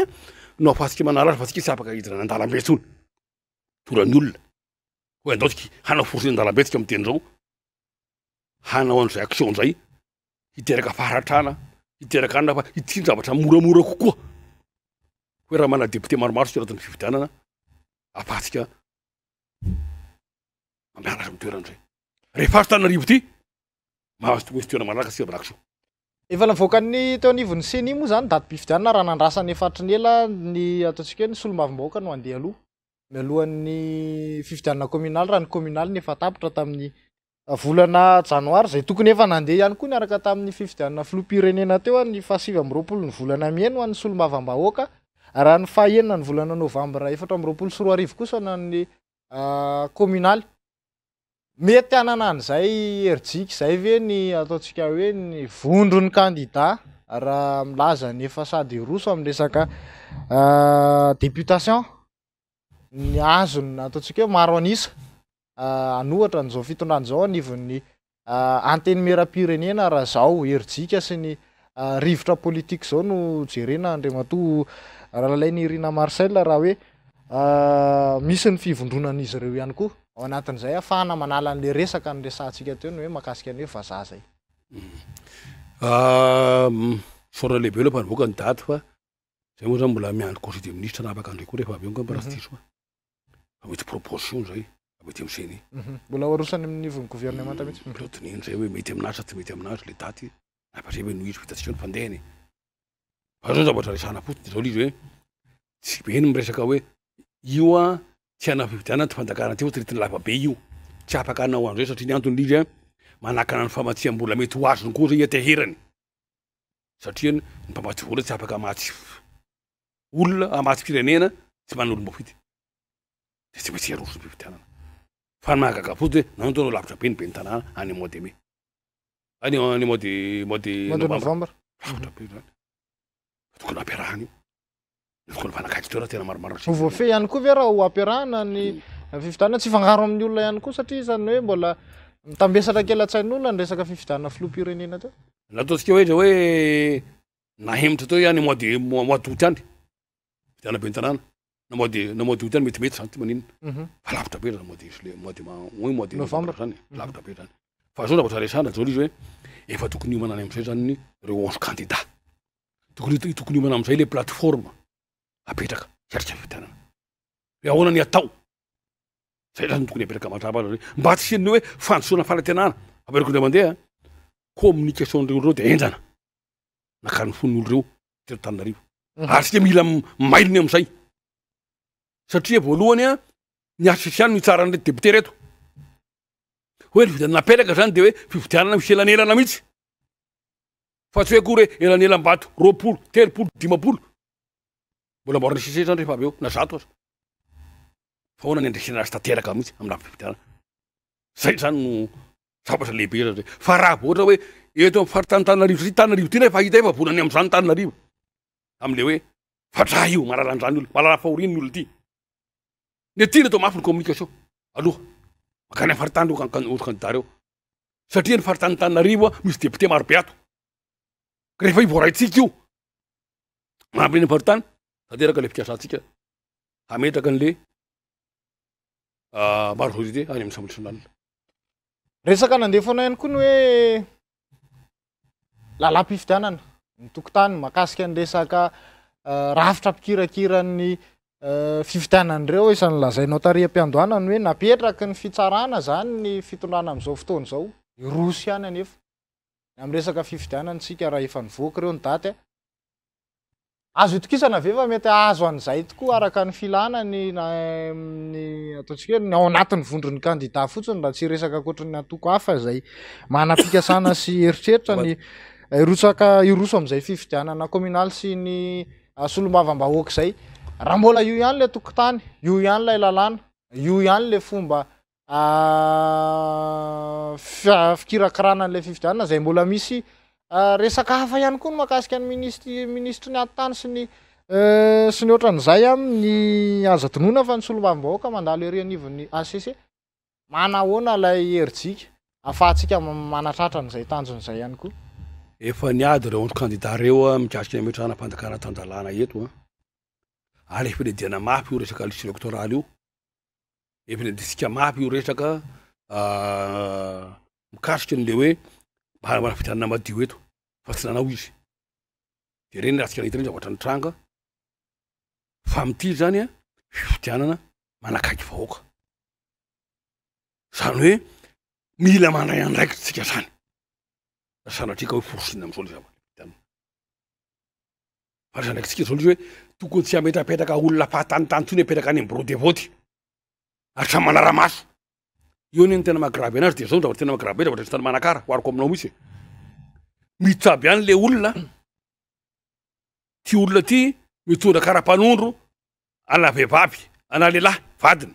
noafatsika mana laa fa tsika sy afaka iranandalabetsyoyoandaotsk hanao freandalambetsika amtenaoanao azayaionzay hiterakaafahratrana hiterak anafa itiny zavatra moramorakokoa hoe raha manadepte maromarotsika aratny fiviananaafatik mampiarazy mitoeranzay reh fatrotanyarivoty mhazotetoerana manaraka sivabrakeaokany teonivony senmoa zanydatividianna raha nandrasan'ny efatrny ela nyatotsa h ny solmavhkaoianamaly rahany mnaly ny efataptra tami'nyvolanajanoar zay tokony efanandeha ianykoa naraka tamin'ny fividianna floapirenena teoa ny fahasiva mroapolo ny volana meno any solomaaaoka rahany ahaeninanyvolananovambr efatra mroapolo soroarivo kosnymnal ah, mety ananany zay herijika zay ve ny ataotsika hoe ny vondrony kandidat raha milazany efasady iroso am'reskdeputationnyazonttsiahoe ah, maroainonao ah, fitondranao anny ah, anteny mera pirenena raha zao eriika sy nyrivotrpotiaonoeainceoemisy ny fiondronan'izyreoanyko ao anatin'zay afana manalan'le resaka nresantsika ateonyhoe makasiky ane vaza zaysorna mm. ah, mm, lehibe alohafanavoka ny daty fa zay moa zany mbola miandro osdmstr akna oetypioay mbola arosany aminvonygovernementtitynayemety mm, amiazy tymeyayleazaozavatrarenaotyzao lizy oe tsy be ny miresaka hoe ioa tsy ana fivitianana ty fanjakana ty oaty retiny lafabe io tsy afaka anao anizay satria ny antony lirya manahkana ny famatsia ambola mety hoazony koa zay iatyherany satria ny mpamatsy volona tsy afaka matsy olona amatsy firenena tsy manaolombofity tsy maintsyaroronyvifaahaaaoy nao tonao lavitra be ny be ny tanàna aymois de mai emisdeb ateamaromae anykoa ve raha oapiranany fivitanna tsy fangaro amin'y olona iany koa satria zany hoe mbola miabeata kelatsain'olona ny resaka fiianafloairenena toatkahoe za hoe naemtra ato any mois de mois d oty any nabe ntanana namena mois doty any metymety zany tymaninalatrab aemos demi denyaonay oeefatokony omananay amzay zanyny reoandidat tokony iomana amizay le plateforme apetrakaari heaonanyatao zay zany tokony apetraka manav mhm. a mba tssyany hoe fansoana fanatenana aproko ndramandeha comnikationnre olo reo de enjana nakarny fon'olo reo teotannaiary tsa mila mailny amzay satria voaloany a ny arsiiano nytsaranyreto depte reto hoe nvinnapetraka zany de hoe fivotianana misy elany elana mitsy fa tsy hoe koa re elanyelambato ropolo teropolo dimapolo mbola mborny zany refaaadrtsyehierahavoatra hoe eto amy faritanytannarivo satria tanynarivotina fahita efa vonany amzany tanaraleoe aio malalanzany olomalalafahoriny oloty ne tiny to mafi ny omniationaloamakany afaritanyreooroandareo satria ny faritantannarivoa misy de pite marobe ato rehfa i vora tsika io ampienayfaritany leiakaaelany am'y samboloresak nandefoana ihany koa ny hoe lala m-pifitianana ny tokotany mahakasika any resaka ah, rafitra mpikirakirany ah, fifitianan reo isany lazainao tariam-piandoanany hoe napetraky ny fitsarana zany ny fitondrana am'izao fotoany zao irosy iany anefa am' resaka fifitiananytsika raha efa nivoaky ireo ny daty a e. azo i tokisana ave fa mety azo an'izay tokoa araka ny filanany atotsika onya aatnyvondronyandidat fotsiny atytriisoamzayiianamnal sy ny ah, solbavambaoakzay raha mbola io ihany le tokotany io ihany lay lalàna io ihany le fomba ah, -fikirakiranan'la fividianana zay mbola misy Ah, resaka hafa iany koa no mahakasika ny ministy ministry niaty tany syny sy ny eh, oatran'izay amny azatonoina fa nysolombavahoka mandalerianivony ases manahoana lay eritsika ahafahantsika manatratran'izay tanjon'zay ihany ko efa niady reo ontro kandidat reoa mikasika y metraanampanakaatandalana etoa ary efinediana mafy io resaky lis élektoraly io efinedisika mafy io resaka ah, mikasika n'le hoe maharamana fitanana madio eto fa tsy nanao izy de reny rahatika nait rendryavatra nytranga fa mity zany a fifitianana manakaiky vahoaka zany hoe mila mandrayanraikitsika zny ka hoe forin amzaoyyay izy hoe tokony tsy ametrapetraka olonafahatanytany tsony apetraka anymbro de vôty atra malaramaso eo nin tena magrave anazy de zaoavata tena maravea at ytanymanakara ariko aminao mitsye mittsy aby any le olona ty olona ty mitondra kara-panondro ana vehivavy ana lehlahy vadiny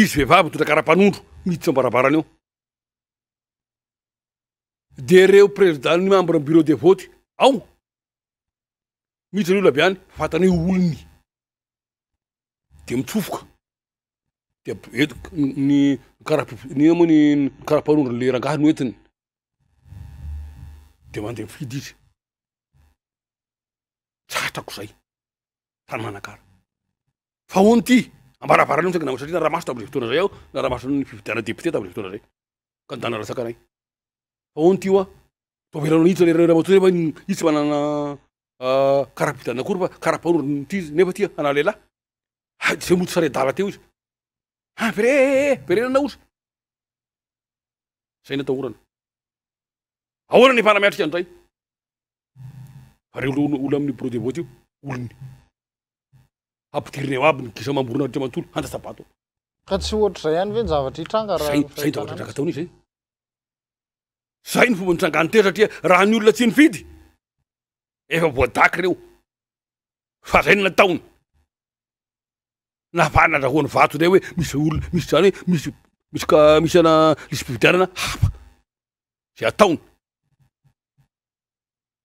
izy vehivavy mitondra kara-panondro miitsy ambaravarany eo de reo presidantny mambre bureau de vôte ao mitsy le olna aby any fantany olony de mitsofoka de bet nykara-piny moa ny kara-panondron le rangahy noetiny de mandeha mifidy itsy tsatrako zay tanmanakara fa oanyty ambaravaran mtsaka a satria na rah maso tabzay fotoana zay aho na raha masony fividiana depte tabzey fotoana zay kadanalasakanay fa oany ty hoa toaveranaonidta lerahamatoefa itsy manana kara-pividanakory fa kara-panorityizy nefa tya anah lelay ady zay moty sare dala te o izy avree ah, vere nana otsy zay natahorana ahoana ny fanamiatika anizay fareo olo amiy bro de vote io olony hampidiriny o abyny gisa mamborona aritra amatolo hantasabato atsy oatzay any ve it zay ny daoatraatraka ataony i zay zay ny fomba mitrangano te satria raha ny olona tsi nifidy efa voadaky reo fa zayno nataony naafanadrahoany vato dey hoe misy olo misy zany hoe misy misy ka misy ana lisypividianana hafa za ataony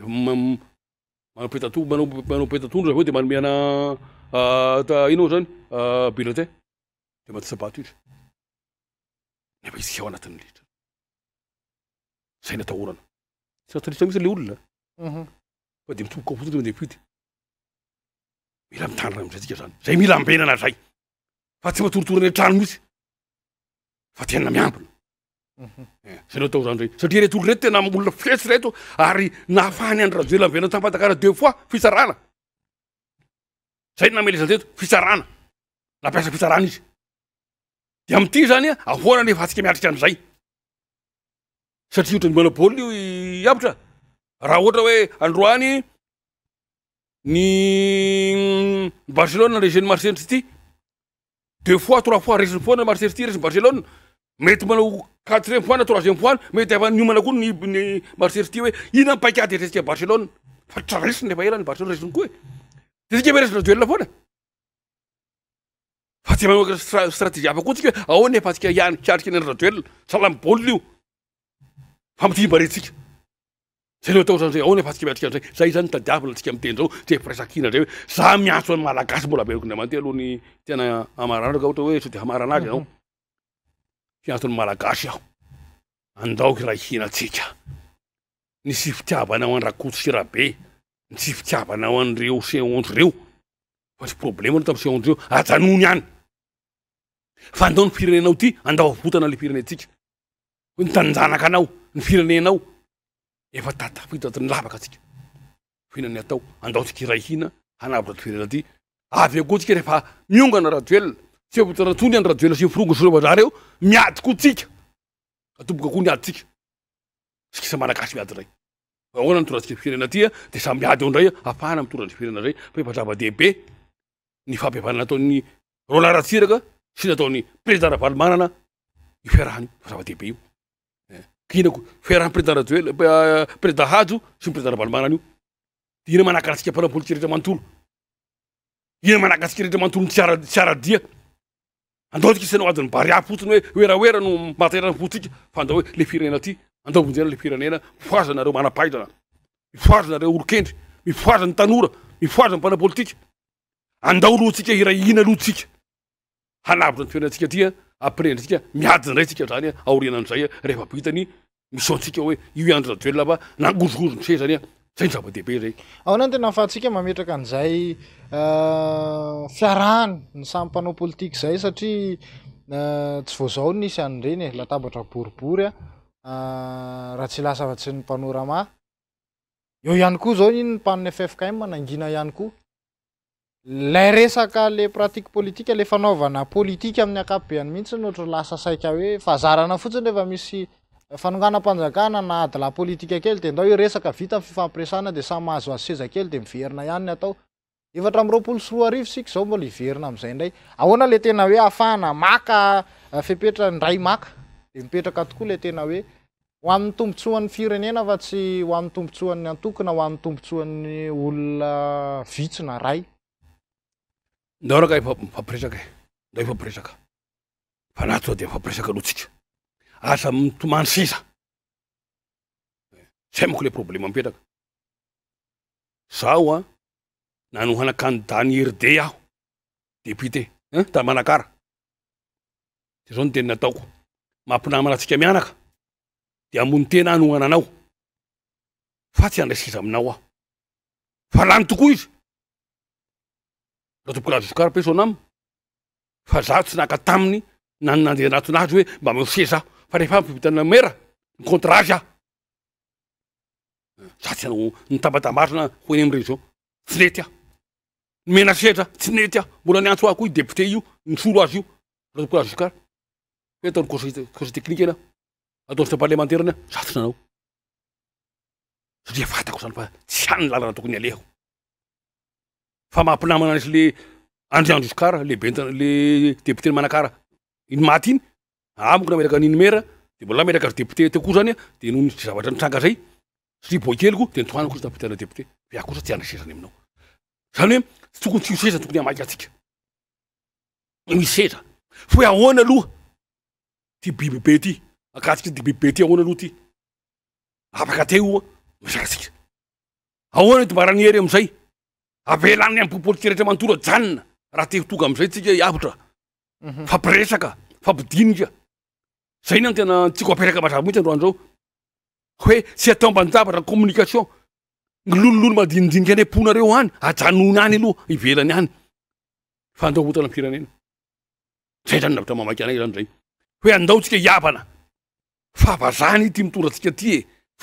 efamanaopetatoo manaomanao petantondro zava eo de manomeana ah, ina ah, ao zany bilota de matisabatoiry nefa itsy heo anatin'lesitra zay natahonana tsy antyny lesitra mhisy ley olona mhm. fa de mitokoka fotoe mande mifity mila mitanrina amizay tsika zany zay mila ambenana zay fa tsy mahatorotorany trano mitsy fa tena miampina za nao atao zany zay satria ret olo reto tena olona fihetsy reto ary nahafahany andrrajelamvena tafatakara deux fois fisarana zay namlezantetoraaaf mty zany a ahoananefa antsika miatriky anzay satria oatra manabôlny atra raha ohatra hoe androany ny barcelôna reseny marcetryty deux fois tris fois resiny foana marcesty resiny barcelôna mety manao quatre zieme foan troiziem foana mety efa niomana ako nyny marce ty hoe inampakytaelôatrareinyefaelaa reyoraefaafakoatskoe aonfatsika arikrraeaa aoafaatsik miatrikanzay zay zanyadiavina tsika mitenzao zefreakina zay he za miatso any malagasy mbolabeloko ndramanty alohany tena amaranadry ka oara hoe sa de hamara anadry anao atony malagasy aho andao hiray hinatsika nisy fitiavanao andrahakotsky rahabe nisy fitiavanao andreo seondry reo fatsy problema anao tam seondro reo ajanony any fa andao ny firenenao ty andao avotana le firenetsika nytannjanaka anao ny fireneanao efa tatafitaty ny lavaka atsika finany atao andaotsika iray hina hanavotra to firena ty avy ao koa tsika rehefa miongana raty elona sy favitanatsony iano radjela syny frongoyslovazahreo miady ko tsika atoboky koa miady tsika skisaaaay iaayoana ytorantsika irena tya de samiady eondray afanamtorandy re ayarasirakasatoynavalaarahany reianae ridan hao syy pridant ravalmanana oina manahka aatsika mpanampoliky retra mantolo ina manaka atsika retra mantolo ny tsiaradia andao tsika isianaoadiny baria fotsiny hoe oeraoera no materamvotsika fa andao hoe le firenena aty andao vonjena le firenena mifoazanareo manapaitrana mifoazanareo olokendry mifoazany tanora mifoazany mpana politika andao lotsika iray ina lotsika hanavotra ny firenatsika atya aprendry tsika miadiny raytsika zany aorianan'zay a rehefa pitany misontsika hoe io iandro za jellafa nagozogozony se zany a zay zaba-dehibe dreky aoanany tena ifahantsika mametraka n'zay ah, fiarany ny samypanao politik zay satriatyaonisyarenylaataorahtsylavatsyaoinoanny ah, eh, ah. ivika in maykoay resakale pratikue politika le fanaovana politika amin'ny akapobeany mihitsyn oatra lasa saika hoe fazarana fotsiny rehefa misy fanonganampanjakana na ady la politika kely de nda he resaka vita my fifampiresana de say mahazoazseakely deierina ann atoefatra mroapolosoro rivosik zao mbola iverina amzayndrayaoanale tena hoe ahafahnamakafepetranray eh, mak de mipetraka tokoa le tena hoe hoamn'ny tombotsoany firenena fa tsy ho amny tombosoa'nyaoknaho amnytobooan'yoonnyimpieaknedemiampiek aza mitomany seza tsy ay moko le problema mipetraka zaho a nano hanaka any danierde aho deputé an ta manakara de zao ny teniny ataoko mampinamanantsika mianaka de amony tena hanohana anao fa ty andraysiza aminao aho fa lany tokoa izy raha toboky raha viosokara peso nami fa zaho tsy naka taminy nanynandeha anatonazy hoe mba mioseza aho fa rehefa mipivitana mera ny contraazy aho zaty hanao ny tabatamatrona hoeny am reion tsy nety ah ny menasetra tsi netyaho mbola niantso ah koa i depte io nysoro azy io ratoboka lahjuskar hoe ataonyose teknikue nya atao a parlementairanya zatnanao satria vatako zany fa tsy hanyny lalana atokony alehako fa mampinamana resy le andrianjiskara le bele depteny manakara iny mat iny amiko nameraky ninomera de mola ameraka azy depte teoko zany a de nohonyty zavatra nitranga zay satri bokeloko denitoanako zy tampitana depte a kosa ty anaeanyaaoye tsy tokony tf oseza tokonyamaksikaonaaoh tbibibe ty akatia tybibbe ty aana aloha ty akea araeryazay elanny ampoolretra mantoraa rahatetoaazayskaak zay nano tena tsiko amperaky mazava mitsy androan zao hoe tsy ataomba nyjavatra ny kommnikation ylolololo madinidinika any ponareo any aynylooytymitonra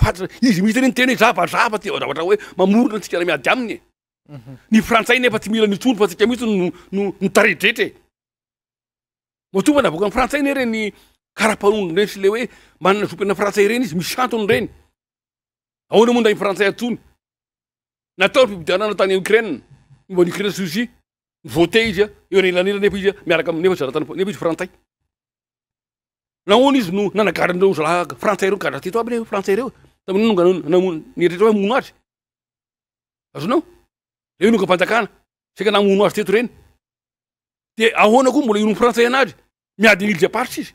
a izymisy tena zavazava tyzavatra hoe mamorona antsika na miady aminye mhm. ny frantsaynfa tsy mila nitsoo fa tsika mihitsyntaredretra e. matovanavoka ny frantsayn re ny karapanondrodre tsy le hoe mbanana zopina frantsay reny izy misy santony reny aoana moray frantsay aoy aaanatanyra matela nefa zykayao izy no naagarinreo zalaha fransay reogteo aby franareoaoyoyaoana koa mbola inoy frantsay anay miadyylrparitry izy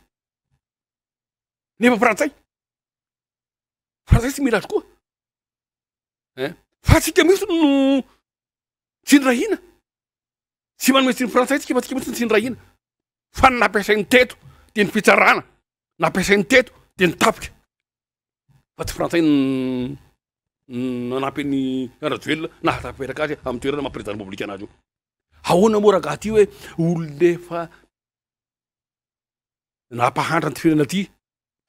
nefa frantsay frantsay tsy milazo koa en eh? fa tsika mihitsy no tsi n rahina tsy manometsyny frantsaytsika fa tsika mhtsyo tsi ny rahina fa nampeasayny teto de ny fitsarana nampiasayny teto de nitafiky fa tsy frantsay nanampyny adra-djoelona nahatafiferaka azy am toerana ma president repoblik anazy io aoana moragaty hoe olo nefa naampahantraty finana aty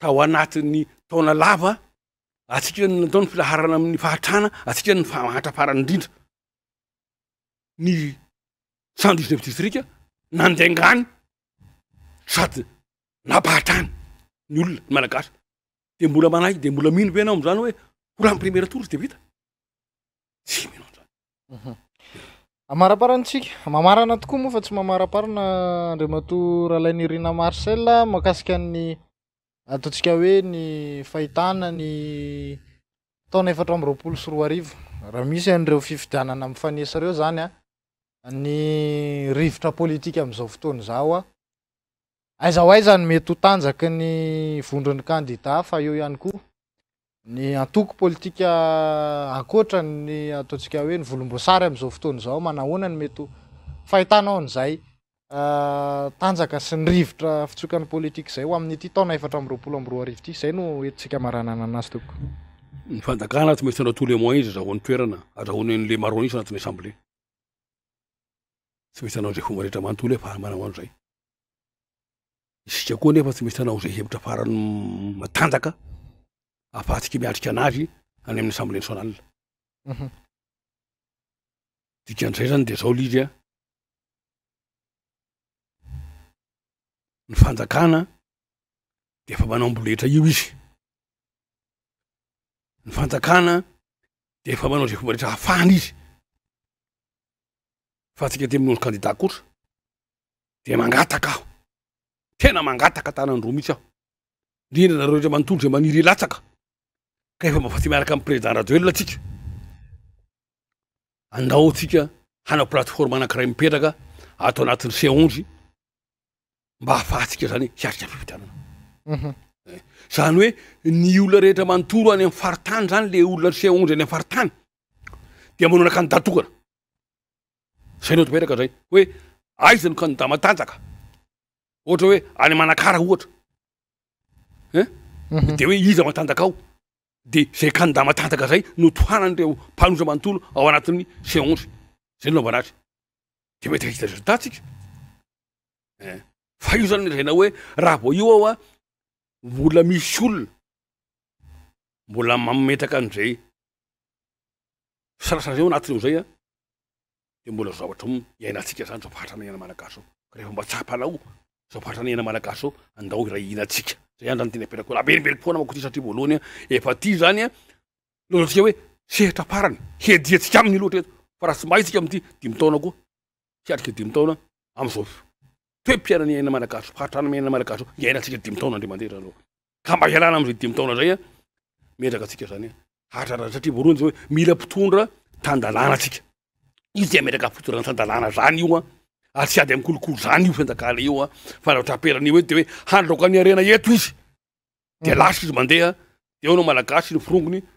rao anatinny taona lava atsika natao ny filaharana aminy fahatrana atsika ny faahatrafarany indrindra ny cant dixneuf distrikua nandehngany sady napahatrany ny olona ny malagasy de mbola manaiky de mbola mino ve anao amizany hoe holamy premiera toursy de vita tsy minoany mhm. amaraparantsika mamarana tokoa moafa tsy mamaraparana andrimatoraalainiirina marcella makasikaanny ataotsika hoe ny fahitana ny ataona efatra am' roapolo sy roa arivo raha misy an'reo fifidianana am fanesy reo zany a ny rivotra politika amzao fotoany zao a aizaho aiza ny mety hotanjaky ny vondron'ny kandida fa eo ihany ko ny antoko politika ankoatra ny ataotsika hoe ny volombosary amzao fotoany zao manahoanany mety fahitana ao n'zay Ah, tanjaka sy ny rivotra fitsokany pôlitikuy zay o amin'ny aity taona efatra miroapolo ambro ariviti zay no etitsika maranana anazy toko ny fandakana tsy misy anao tous les mois izy azahoan'nytoerana azahoanyn'le maroaniso anatin'ny asamble tsy miyanaozay fomarehetra manotlefmaayeftsy e, misyanaoza hevtrafaraanafantsika miatrika anazy any amin'ny asamblenynazay mhm. zany de ao iy ny fanjakana de efa manao mboletra io izy ny fanjakana de efa manao zay fombaretra hahafahany izy fa tsika te amin'oro kandidat kotra de mangataka aho tena mangataka tanany droa mihitsy aho indrindra nareo retra manotolo zay maniry latsaka ka efa mba fa ty miaraka amy président radi elona atsika andao tsika hanao plateforme anakiray mipetraka atao anatin'ny seonze mba hafatsika zany siarik fivitanana mhm. eh, zany hoe ny olona rehetra manontolo any am faritany zany le olona ' y seonge any am faritany de manoana kanodatokana zay nao topperaka zay hoe aizano kanoda matanjaka ohatra hoe any amanakara ohatra en eh? mhm. de hoe iza matanjaka ao de zay kanoda matanjaka zay notohananyreo mpanoza manontolo ao anatin'ny ceonze zay laovanazy de mety hita resultat tsika e fa io zany zainao hoe raha vao io aho a vola misy olona mbola mametraky anzay fsalaazao anatiy eo zay a de mbola oavatra iainatsika zany zaofatrananamalaas aoehfaba tsapanao zofatanaana malaas aoandaorainasika zay nzany taerakabelibeliky foana manko tysatri voalohanya efa ty zany a loarantsika hoe shitra farany hediatsika aminy loatry eto fa raha tsy mahitsika amty di mitaona koa siatriky di mitaona amzao te piaranyaina malagasyhatran malagasy ianantsika dimotaona ndre amandeha zany r ka mba hialana amzay dimotaona zay a medraka atsika zany hatrara satria voarony zao hoe mila pitondra tandalànaatsika izy ze metraka ahampotondrana tandalàna zany ioa ary tsy ady amkolokolo zany io fiandakale io a fa lahatra ampiaran'i e de hoe handorahka aniarena eto izy de lasiy izy mandeha de eo anao malagasy nyfrongony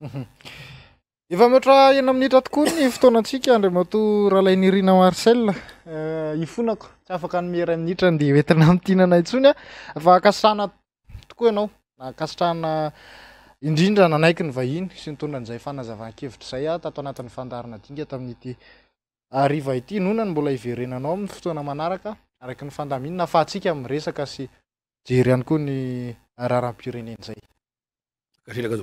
efa mioatra hena ami'n hitra tokoa ny fotoana tsika andri mato rahalain'nyrina marcell eh, ifonako tsy afaka no mieray amin hitra n de etina mitihnana ntsony a fa akasitrahna tokoa anao nakasitrahna indrindra nanaikiny vahiny sy nitondran'zay fnaavakeitrzay tanat'daigtaitva ity nonany mbola iverenanaoamny tananakanafasikamresksyey ay koanyaapieneay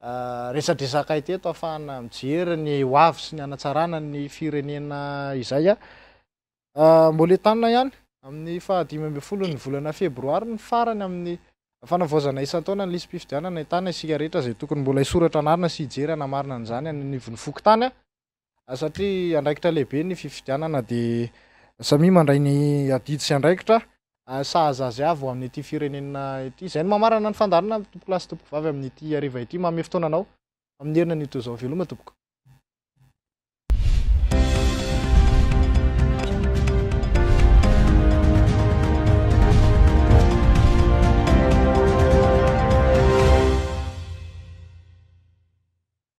Ah, resa-dresakayteto afahana mijery ny oavy sy ny anatsranany firenena izay ah. Ah, mbola etanina han amin'ny fahadimmbe folonyvolana febroar ny farany amin'ny fananaistaonan spifiianntana sikarehay toknymbola soratranana sy ijeyainynktnsatria andraikita lehibe ny fiiianana desami mandray ny adidi sy adraikitra Ah, sazazy avo amin'nyity firenena ity zay no mamarana ny fandarana tompoko lasy tompoky vavy amin'ny ity ariva ity mame fotoananao amin'ny herina nyto zao veloma tompoka